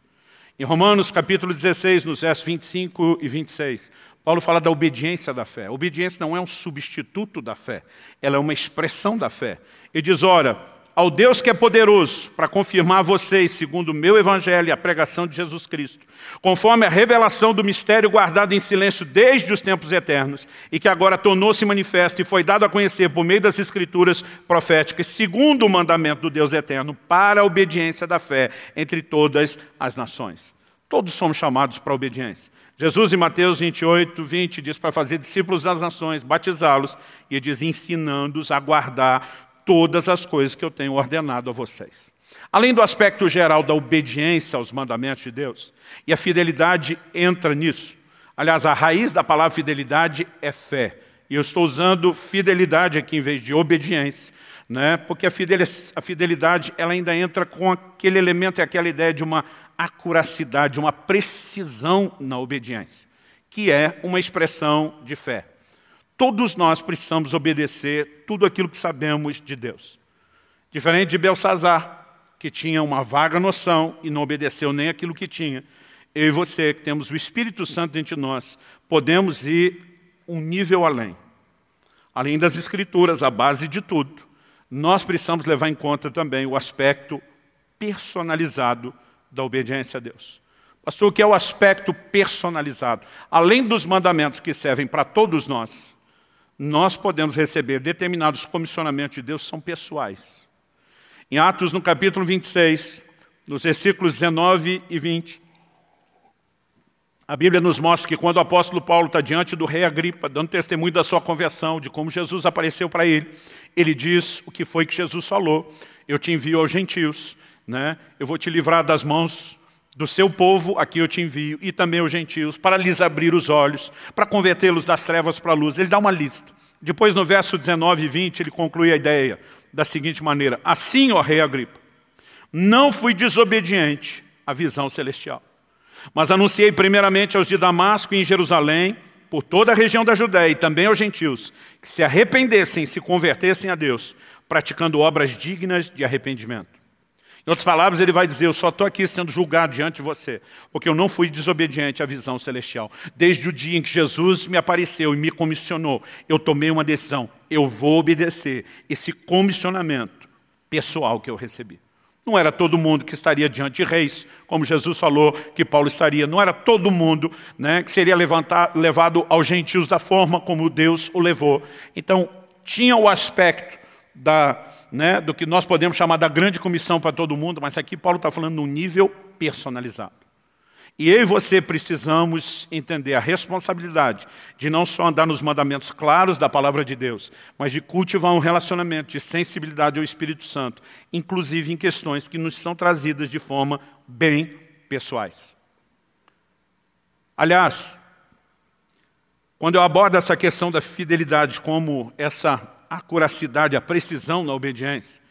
Em Romanos capítulo 16, nos versos 25 e 26, Paulo fala da obediência da fé. A obediência não é um substituto da fé, ela é uma expressão da fé. E diz, ora, ao Deus que é poderoso para confirmar a vocês, segundo o meu evangelho e a pregação de Jesus Cristo, conforme a revelação do mistério guardado em silêncio desde os tempos eternos e que agora tornou-se manifesto e foi dado a conhecer por meio das escrituras proféticas, segundo o mandamento do Deus eterno, para a obediência da fé entre todas as nações. Todos somos chamados para a obediência. Jesus, em Mateus 28, 20, diz para fazer discípulos das nações, batizá-los, e diz ensinando-os a guardar todas as coisas que eu tenho ordenado a vocês. Além do aspecto geral da obediência aos mandamentos de Deus, e a fidelidade entra nisso. Aliás, a raiz da palavra fidelidade é fé. E eu estou usando fidelidade aqui em vez de obediência, né? porque a fidelidade ela ainda entra com aquele elemento e é aquela ideia de uma acuracidade, uma precisão na obediência, que é uma expressão de fé. Todos nós precisamos obedecer tudo aquilo que sabemos de Deus. Diferente de Belsazar, que tinha uma vaga noção e não obedeceu nem aquilo que tinha, eu e você, que temos o Espírito Santo dentro de nós, podemos ir um nível além. Além das Escrituras, a base de tudo, nós precisamos levar em conta também o aspecto personalizado da obediência a Deus. Pastor, o que é o aspecto personalizado? Além dos mandamentos que servem para todos nós, nós podemos receber determinados comissionamentos de Deus são pessoais. Em Atos, no capítulo 26, nos versículos 19 e 20, a Bíblia nos mostra que quando o apóstolo Paulo está diante do rei Agripa, dando testemunho da sua conversão, de como Jesus apareceu para ele, ele diz o que foi que Jesus falou, eu te envio aos gentios, né? eu vou te livrar das mãos do seu povo, aqui eu te envio, e também os gentios, para lhes abrir os olhos, para convertê-los das trevas para a luz. Ele dá uma lista. Depois, no verso 19 e 20, ele conclui a ideia da seguinte maneira: Assim, ó rei Agripa, não fui desobediente à visão celestial, mas anunciei primeiramente aos de Damasco e em Jerusalém, por toda a região da Judéia e também aos gentios, que se arrependessem se convertessem a Deus, praticando obras dignas de arrependimento. Em outras palavras, ele vai dizer, eu só estou aqui sendo julgado diante de você, porque eu não fui desobediente à visão celestial. Desde o dia em que Jesus me apareceu e me comissionou, eu tomei uma decisão, eu vou obedecer esse comissionamento pessoal que eu recebi. Não era todo mundo que estaria diante de reis, como Jesus falou que Paulo estaria. Não era todo mundo né, que seria levantar, levado aos gentios da forma como Deus o levou. Então, tinha o aspecto da né, do que nós podemos chamar da grande comissão para todo mundo, mas aqui Paulo está falando num nível personalizado. E eu e você precisamos entender a responsabilidade de não só andar nos mandamentos claros da palavra de Deus, mas de cultivar um relacionamento de sensibilidade ao Espírito Santo, inclusive em questões que nos são trazidas de forma bem pessoais. Aliás, quando eu abordo essa questão da fidelidade como essa a acuracidade, a precisão na obediência.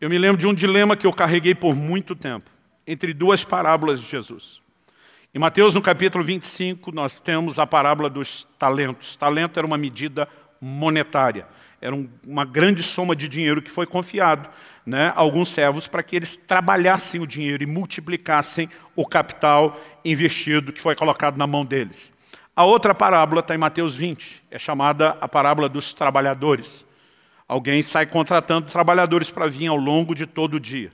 Eu me lembro de um dilema que eu carreguei por muito tempo, entre duas parábolas de Jesus. Em Mateus, no capítulo 25, nós temos a parábola dos talentos. Talento era uma medida monetária. Era um, uma grande soma de dinheiro que foi confiado né, a alguns servos para que eles trabalhassem o dinheiro e multiplicassem o capital investido que foi colocado na mão deles. A outra parábola está em Mateus 20, é chamada a parábola dos trabalhadores. Alguém sai contratando trabalhadores para vir ao longo de todo o dia.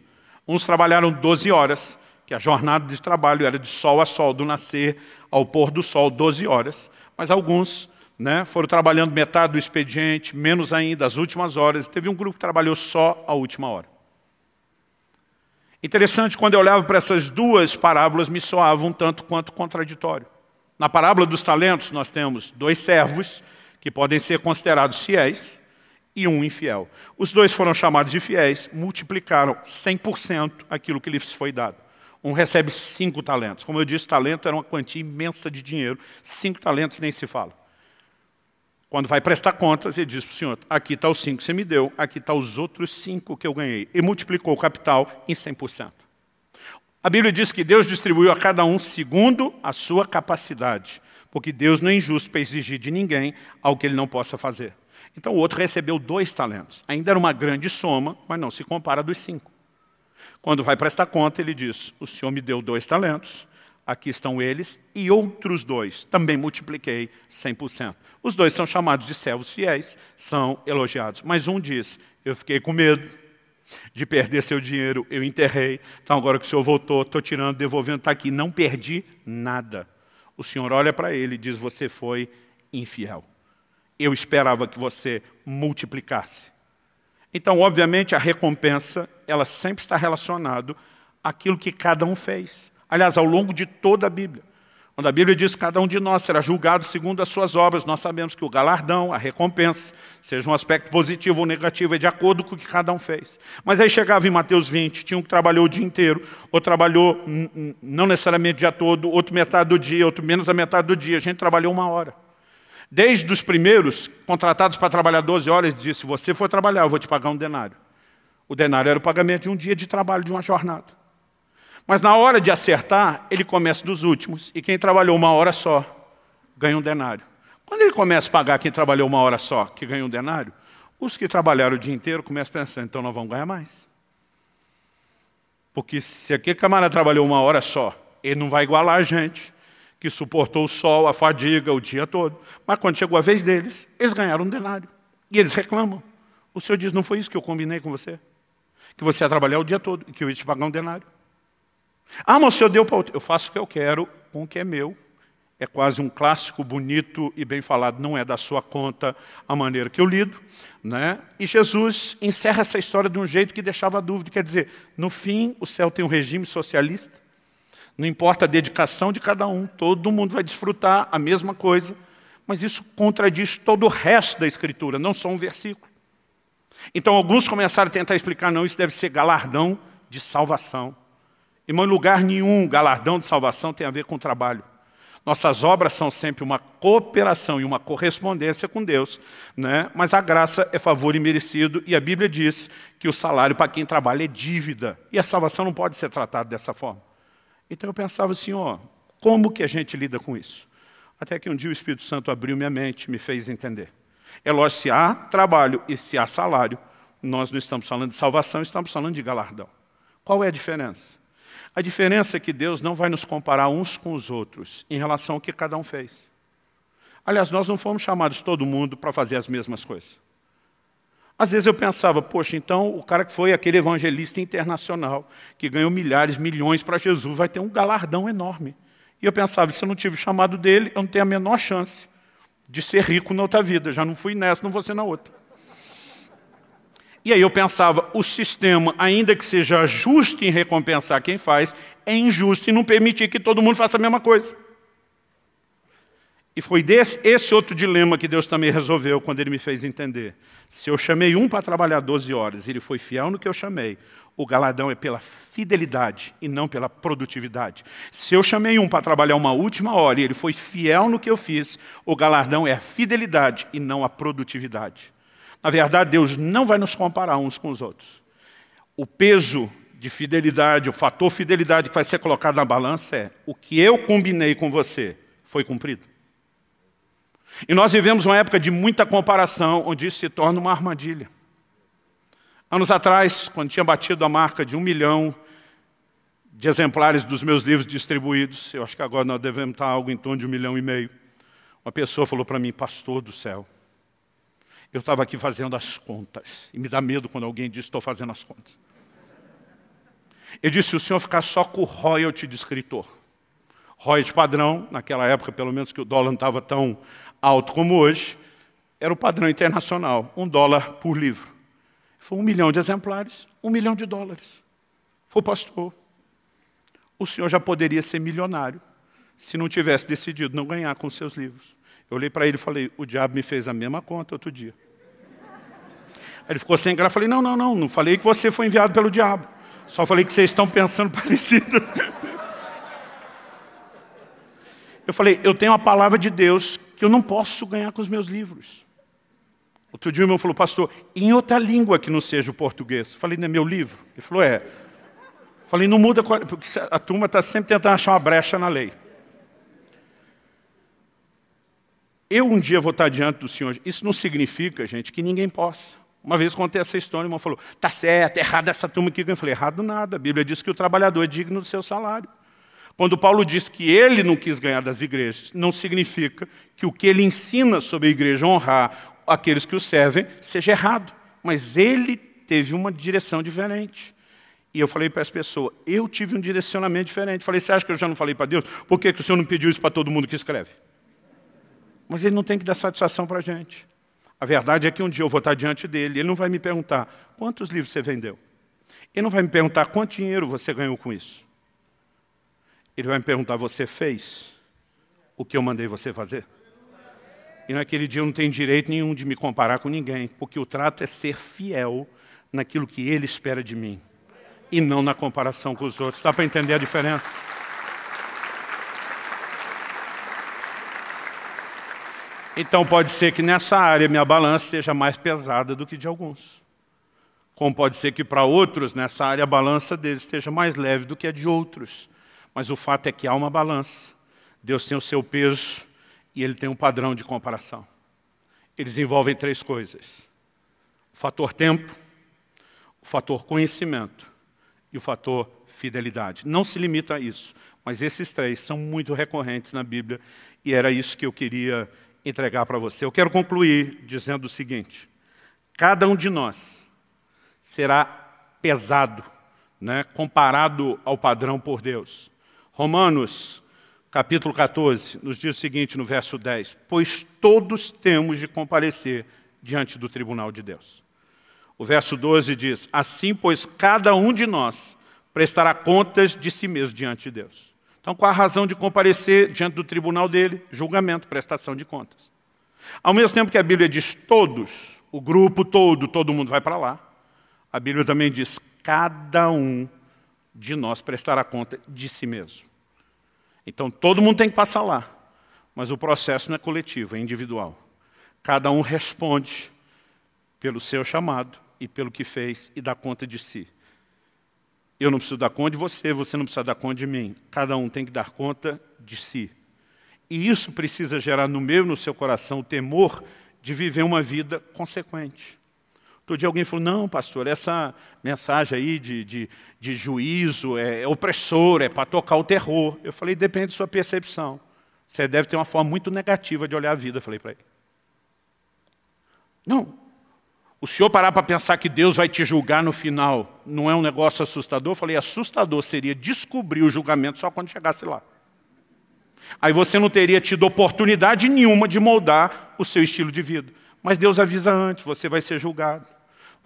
Uns trabalharam 12 horas, que a jornada de trabalho era de sol a sol, do nascer ao pôr do sol, 12 horas. Mas alguns né, foram trabalhando metade do expediente, menos ainda, as últimas horas. Teve um grupo que trabalhou só a última hora. Interessante, quando eu olhava para essas duas parábolas, me soava um tanto quanto contraditório. Na parábola dos talentos, nós temos dois servos que podem ser considerados fiéis, e um infiel. Os dois foram chamados de fiéis, multiplicaram 100% aquilo que lhes foi dado. Um recebe cinco talentos. Como eu disse, talento era uma quantia imensa de dinheiro. Cinco talentos nem se fala. Quando vai prestar contas, ele diz para o senhor, aqui está os cinco que você me deu, aqui está os outros cinco que eu ganhei. E multiplicou o capital em 100%. A Bíblia diz que Deus distribuiu a cada um segundo a sua capacidade, porque Deus não é injusto para exigir de ninguém algo que ele não possa fazer. Então o outro recebeu dois talentos. Ainda era uma grande soma, mas não se compara dos cinco. Quando vai prestar conta, ele diz, o senhor me deu dois talentos, aqui estão eles, e outros dois, também multipliquei 100%. Os dois são chamados de servos fiéis, são elogiados. Mas um diz, eu fiquei com medo de perder seu dinheiro, eu enterrei, então agora que o senhor voltou, estou tirando, devolvendo, está aqui, não perdi nada. O senhor olha para ele e diz, você foi infiel eu esperava que você multiplicasse. Então, obviamente, a recompensa, ela sempre está relacionada àquilo que cada um fez. Aliás, ao longo de toda a Bíblia. Quando a Bíblia diz que cada um de nós será julgado segundo as suas obras, nós sabemos que o galardão, a recompensa, seja um aspecto positivo ou negativo, é de acordo com o que cada um fez. Mas aí chegava em Mateus 20, tinha um que trabalhou o dia inteiro, ou trabalhou não necessariamente o dia todo, outro metade do dia, outro menos a metade do dia. A gente trabalhou uma hora. Desde os primeiros contratados para trabalhar 12 horas, disse: se você for trabalhar, eu vou te pagar um denário. O denário era o pagamento de um dia de trabalho, de uma jornada. Mas na hora de acertar, ele começa dos últimos, e quem trabalhou uma hora só ganha um denário. Quando ele começa a pagar quem trabalhou uma hora só, que ganha um denário, os que trabalharam o dia inteiro começam a pensar: então não vão ganhar mais. Porque se aquele camarada trabalhou uma hora só, ele não vai igualar a gente que suportou o sol, a fadiga o dia todo. Mas quando chegou a vez deles, eles ganharam um denário. E eles reclamam. O senhor diz: Não foi isso que eu combinei com você? Que você ia trabalhar o dia todo e que eu ia te pagar um denário. Ah, mas o senhor deu para outro. Eu faço o que eu quero com o que é meu. É quase um clássico bonito e bem falado. Não é da sua conta a maneira que eu lido. Né? E Jesus encerra essa história de um jeito que deixava dúvida. Quer dizer, no fim, o céu tem um regime socialista não importa a dedicação de cada um, todo mundo vai desfrutar a mesma coisa, mas isso contradiz todo o resto da Escritura, não só um versículo. Então alguns começaram a tentar explicar, não, isso deve ser galardão de salvação. Irmão, em lugar nenhum galardão de salvação tem a ver com trabalho. Nossas obras são sempre uma cooperação e uma correspondência com Deus, né? mas a graça é favor imerecido e a Bíblia diz que o salário para quem trabalha é dívida. E a salvação não pode ser tratada dessa forma. Então eu pensava assim, ó, como que a gente lida com isso? Até que um dia o Espírito Santo abriu minha mente, me fez entender. É lógico, se há trabalho e se há salário, nós não estamos falando de salvação, estamos falando de galardão. Qual é a diferença? A diferença é que Deus não vai nos comparar uns com os outros em relação ao que cada um fez. Aliás, nós não fomos chamados todo mundo para fazer as mesmas coisas. Às vezes eu pensava, poxa, então o cara que foi aquele evangelista internacional, que ganhou milhares, milhões para Jesus, vai ter um galardão enorme. E eu pensava, se eu não tive o chamado dele, eu não tenho a menor chance de ser rico na outra vida. Já não fui nessa, não vou ser na outra. E aí eu pensava, o sistema, ainda que seja justo em recompensar quem faz, é injusto em não permitir que todo mundo faça a mesma coisa. E foi desse, esse outro dilema que Deus também resolveu quando ele me fez entender. Se eu chamei um para trabalhar 12 horas, ele foi fiel no que eu chamei. O galadão é pela fidelidade e não pela produtividade. Se eu chamei um para trabalhar uma última hora e ele foi fiel no que eu fiz, o galardão é a fidelidade e não a produtividade. Na verdade, Deus não vai nos comparar uns com os outros. O peso de fidelidade, o fator fidelidade que vai ser colocado na balança é o que eu combinei com você foi cumprido. E nós vivemos uma época de muita comparação, onde isso se torna uma armadilha. Anos atrás, quando tinha batido a marca de um milhão de exemplares dos meus livros distribuídos, eu acho que agora nós devemos estar algo em torno de um milhão e meio, uma pessoa falou para mim, pastor do céu, eu estava aqui fazendo as contas, e me dá medo quando alguém diz, estou fazendo as contas. Eu disse, se o senhor ficar só com o royalty de escritor, royalty padrão, naquela época, pelo menos que o dólar não estava tão alto como hoje, era o padrão internacional, um dólar por livro. Foi um milhão de exemplares, um milhão de dólares. Foi pastor. O senhor já poderia ser milionário se não tivesse decidido não ganhar com seus livros. Eu olhei para ele e falei, o diabo me fez a mesma conta outro dia. Aí ele ficou sem graça, falei, não, não, não, não falei que você foi enviado pelo diabo. Só falei que vocês estão pensando parecido. Eu falei, eu tenho a palavra de Deus que eu não posso ganhar com os meus livros. Outro dia o irmão falou, pastor, em outra língua que não seja o português. Eu falei, não é meu livro? Ele falou, é. Eu falei, não muda, porque a turma está sempre tentando achar uma brecha na lei. Eu um dia vou estar diante do Senhor. Isso não significa, gente, que ninguém possa. Uma vez contei essa história, o irmão falou, tá certo, errado essa turma aqui. Eu falei, errado nada. A Bíblia diz que o trabalhador é digno do seu salário. Quando Paulo diz que ele não quis ganhar das igrejas, não significa que o que ele ensina sobre a igreja honrar aqueles que o servem seja errado. Mas ele teve uma direção diferente. E eu falei para as pessoas, eu tive um direcionamento diferente. Falei, você acha que eu já não falei para Deus? Por que, que o senhor não pediu isso para todo mundo que escreve? Mas ele não tem que dar satisfação para a gente. A verdade é que um dia eu vou estar diante dele, ele não vai me perguntar quantos livros você vendeu. Ele não vai me perguntar quanto dinheiro você ganhou com isso. Ele vai me perguntar: Você fez o que eu mandei você fazer? E naquele dia eu não tenho direito nenhum de me comparar com ninguém, porque o trato é ser fiel naquilo que ele espera de mim e não na comparação com os outros. Dá para entender a diferença? Então pode ser que nessa área minha balança seja mais pesada do que de alguns. Como pode ser que para outros nessa área a balança deles esteja mais leve do que a de outros. Mas o fato é que há uma balança. Deus tem o seu peso e ele tem um padrão de comparação. Eles envolvem três coisas: o fator tempo, o fator conhecimento e o fator fidelidade. Não se limita a isso, mas esses três são muito recorrentes na Bíblia e era isso que eu queria entregar para você. Eu quero concluir dizendo o seguinte: cada um de nós será pesado, né, comparado ao padrão por Deus. Romanos, capítulo 14, nos diz o seguinte no verso 10: Pois todos temos de comparecer diante do tribunal de Deus. O verso 12 diz: Assim, pois cada um de nós prestará contas de si mesmo diante de Deus. Então, qual a razão de comparecer diante do tribunal dele? Julgamento, prestação de contas. Ao mesmo tempo que a Bíblia diz todos, o grupo todo, todo mundo vai para lá, a Bíblia também diz cada um de nós prestar a conta de si mesmo. Então todo mundo tem que passar lá, mas o processo não é coletivo, é individual. Cada um responde pelo seu chamado e pelo que fez e dá conta de si. Eu não preciso dar conta de você, você não precisa dar conta de mim. Cada um tem que dar conta de si. E isso precisa gerar no meu no seu coração o temor de viver uma vida consequente. Outro dia alguém falou, não, pastor, essa mensagem aí de, de, de juízo é, é opressora, é para tocar o terror. Eu falei, depende da sua percepção. Você deve ter uma forma muito negativa de olhar a vida, eu falei para ele. Não. O senhor parar para pensar que Deus vai te julgar no final não é um negócio assustador? Eu falei, assustador seria descobrir o julgamento só quando chegasse lá. Aí você não teria tido oportunidade nenhuma de moldar o seu estilo de vida. Mas Deus avisa antes, você vai ser julgado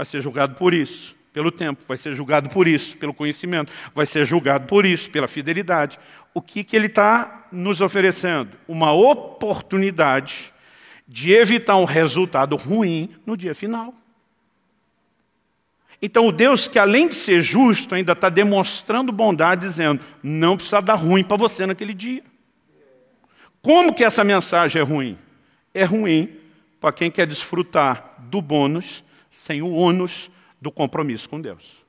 vai ser julgado por isso, pelo tempo, vai ser julgado por isso, pelo conhecimento, vai ser julgado por isso, pela fidelidade. O que, que ele está nos oferecendo? Uma oportunidade de evitar um resultado ruim no dia final. Então, o Deus que, além de ser justo, ainda está demonstrando bondade, dizendo: não precisa dar ruim para você naquele dia. Como que essa mensagem é ruim? É ruim para quem quer desfrutar do bônus sem o ônus do compromisso com Deus.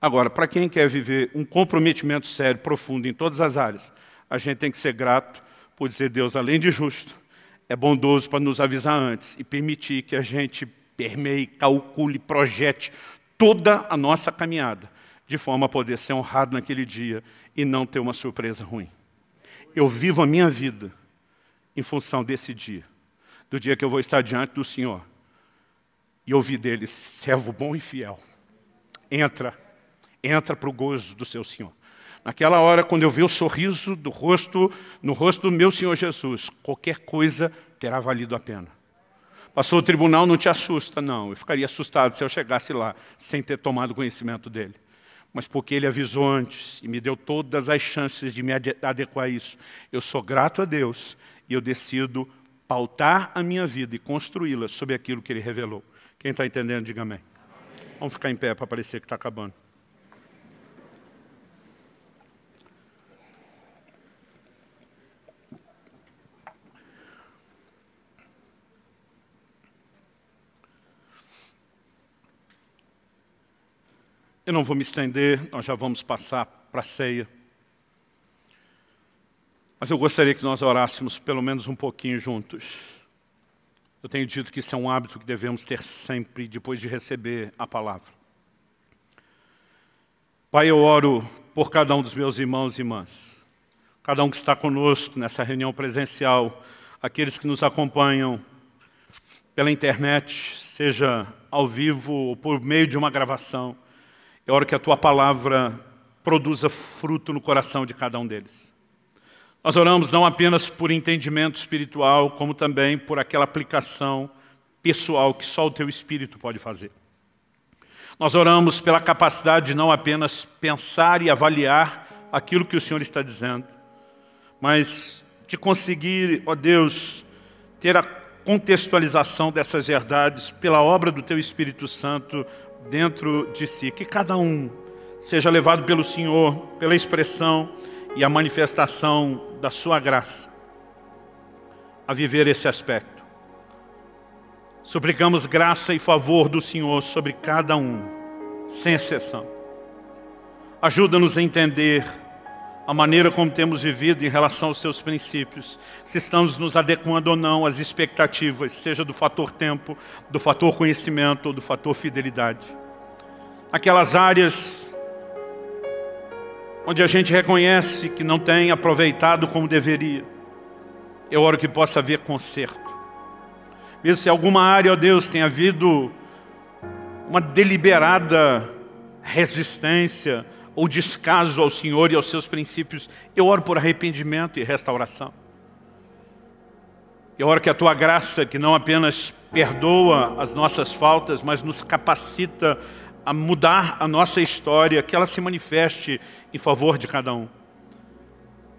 Agora, para quem quer viver um comprometimento sério, profundo em todas as áreas, a gente tem que ser grato por dizer Deus, além de justo, é bondoso para nos avisar antes e permitir que a gente permeie, calcule, projete toda a nossa caminhada, de forma a poder ser honrado naquele dia e não ter uma surpresa ruim. Eu vivo a minha vida em função desse dia, do dia que eu vou estar diante do Senhor e ouvi dele, servo bom e fiel, entra, entra para o gozo do seu Senhor. Naquela hora, quando eu vi o sorriso do rosto, no rosto do meu Senhor Jesus, qualquer coisa terá valido a pena. Passou o tribunal, não te assusta, não. Eu ficaria assustado se eu chegasse lá sem ter tomado conhecimento dele. Mas porque ele avisou antes e me deu todas as chances de me adequar a isso, eu sou grato a Deus e eu decido pautar a minha vida e construí-la sobre aquilo que ele revelou. Quem está entendendo, diga amém. amém. Vamos ficar em pé para parecer que está acabando. Eu não vou me estender, nós já vamos passar para a ceia. Mas eu gostaria que nós orássemos pelo menos um pouquinho juntos. Eu tenho dito que isso é um hábito que devemos ter sempre depois de receber a palavra. Pai, eu oro por cada um dos meus irmãos e irmãs, cada um que está conosco nessa reunião presencial, aqueles que nos acompanham pela internet, seja ao vivo ou por meio de uma gravação. Eu oro que a tua palavra produza fruto no coração de cada um deles. Nós oramos não apenas por entendimento espiritual, como também por aquela aplicação pessoal que só o teu espírito pode fazer. Nós oramos pela capacidade de não apenas pensar e avaliar aquilo que o Senhor está dizendo, mas de conseguir, ó Deus, ter a contextualização dessas verdades pela obra do teu Espírito Santo dentro de si. Que cada um seja levado pelo Senhor, pela expressão, e a manifestação da sua graça a viver esse aspecto. Suplicamos graça e favor do Senhor sobre cada um, sem exceção. Ajuda-nos a entender a maneira como temos vivido em relação aos seus princípios, se estamos nos adequando ou não às expectativas, seja do fator tempo, do fator conhecimento ou do fator fidelidade. Aquelas áreas onde a gente reconhece que não tem aproveitado como deveria. Eu oro que possa haver conserto. Mesmo se alguma área, ó Deus, tem havido uma deliberada resistência ou descaso ao Senhor e aos seus princípios, eu oro por arrependimento e restauração. Eu oro que a Tua graça, que não apenas perdoa as nossas faltas, mas nos capacita a mudar a nossa história, que ela se manifeste em favor de cada um.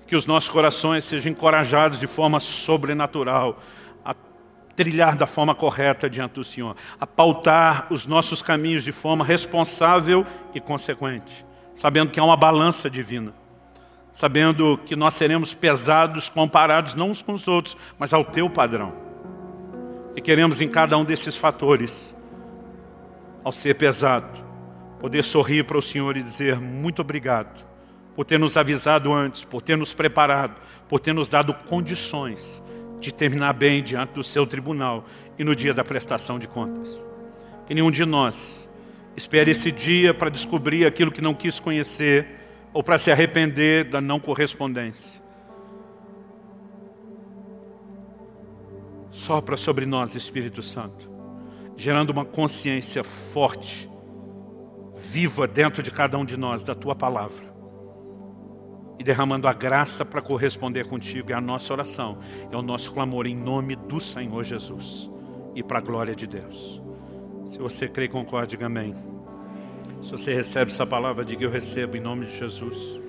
Que os nossos corações sejam encorajados de forma sobrenatural a trilhar da forma correta diante do Senhor, a pautar os nossos caminhos de forma responsável e consequente, sabendo que há uma balança divina, sabendo que nós seremos pesados comparados não uns com os outros, mas ao teu padrão. E queremos em cada um desses fatores ao ser pesado, poder sorrir para o Senhor e dizer muito obrigado por ter nos avisado antes, por ter nos preparado, por ter nos dado condições de terminar bem diante do seu tribunal e no dia da prestação de contas. Que nenhum de nós espere esse dia para descobrir aquilo que não quis conhecer ou para se arrepender da não correspondência. Sopra sobre nós, Espírito Santo gerando uma consciência forte, viva dentro de cada um de nós, da tua palavra e derramando a graça para corresponder contigo. É a nossa oração, é o nosso clamor em nome do Senhor Jesus e para a glória de Deus. Se você crê e concorda, diga amém. Se você recebe essa palavra, diga eu recebo em nome de Jesus.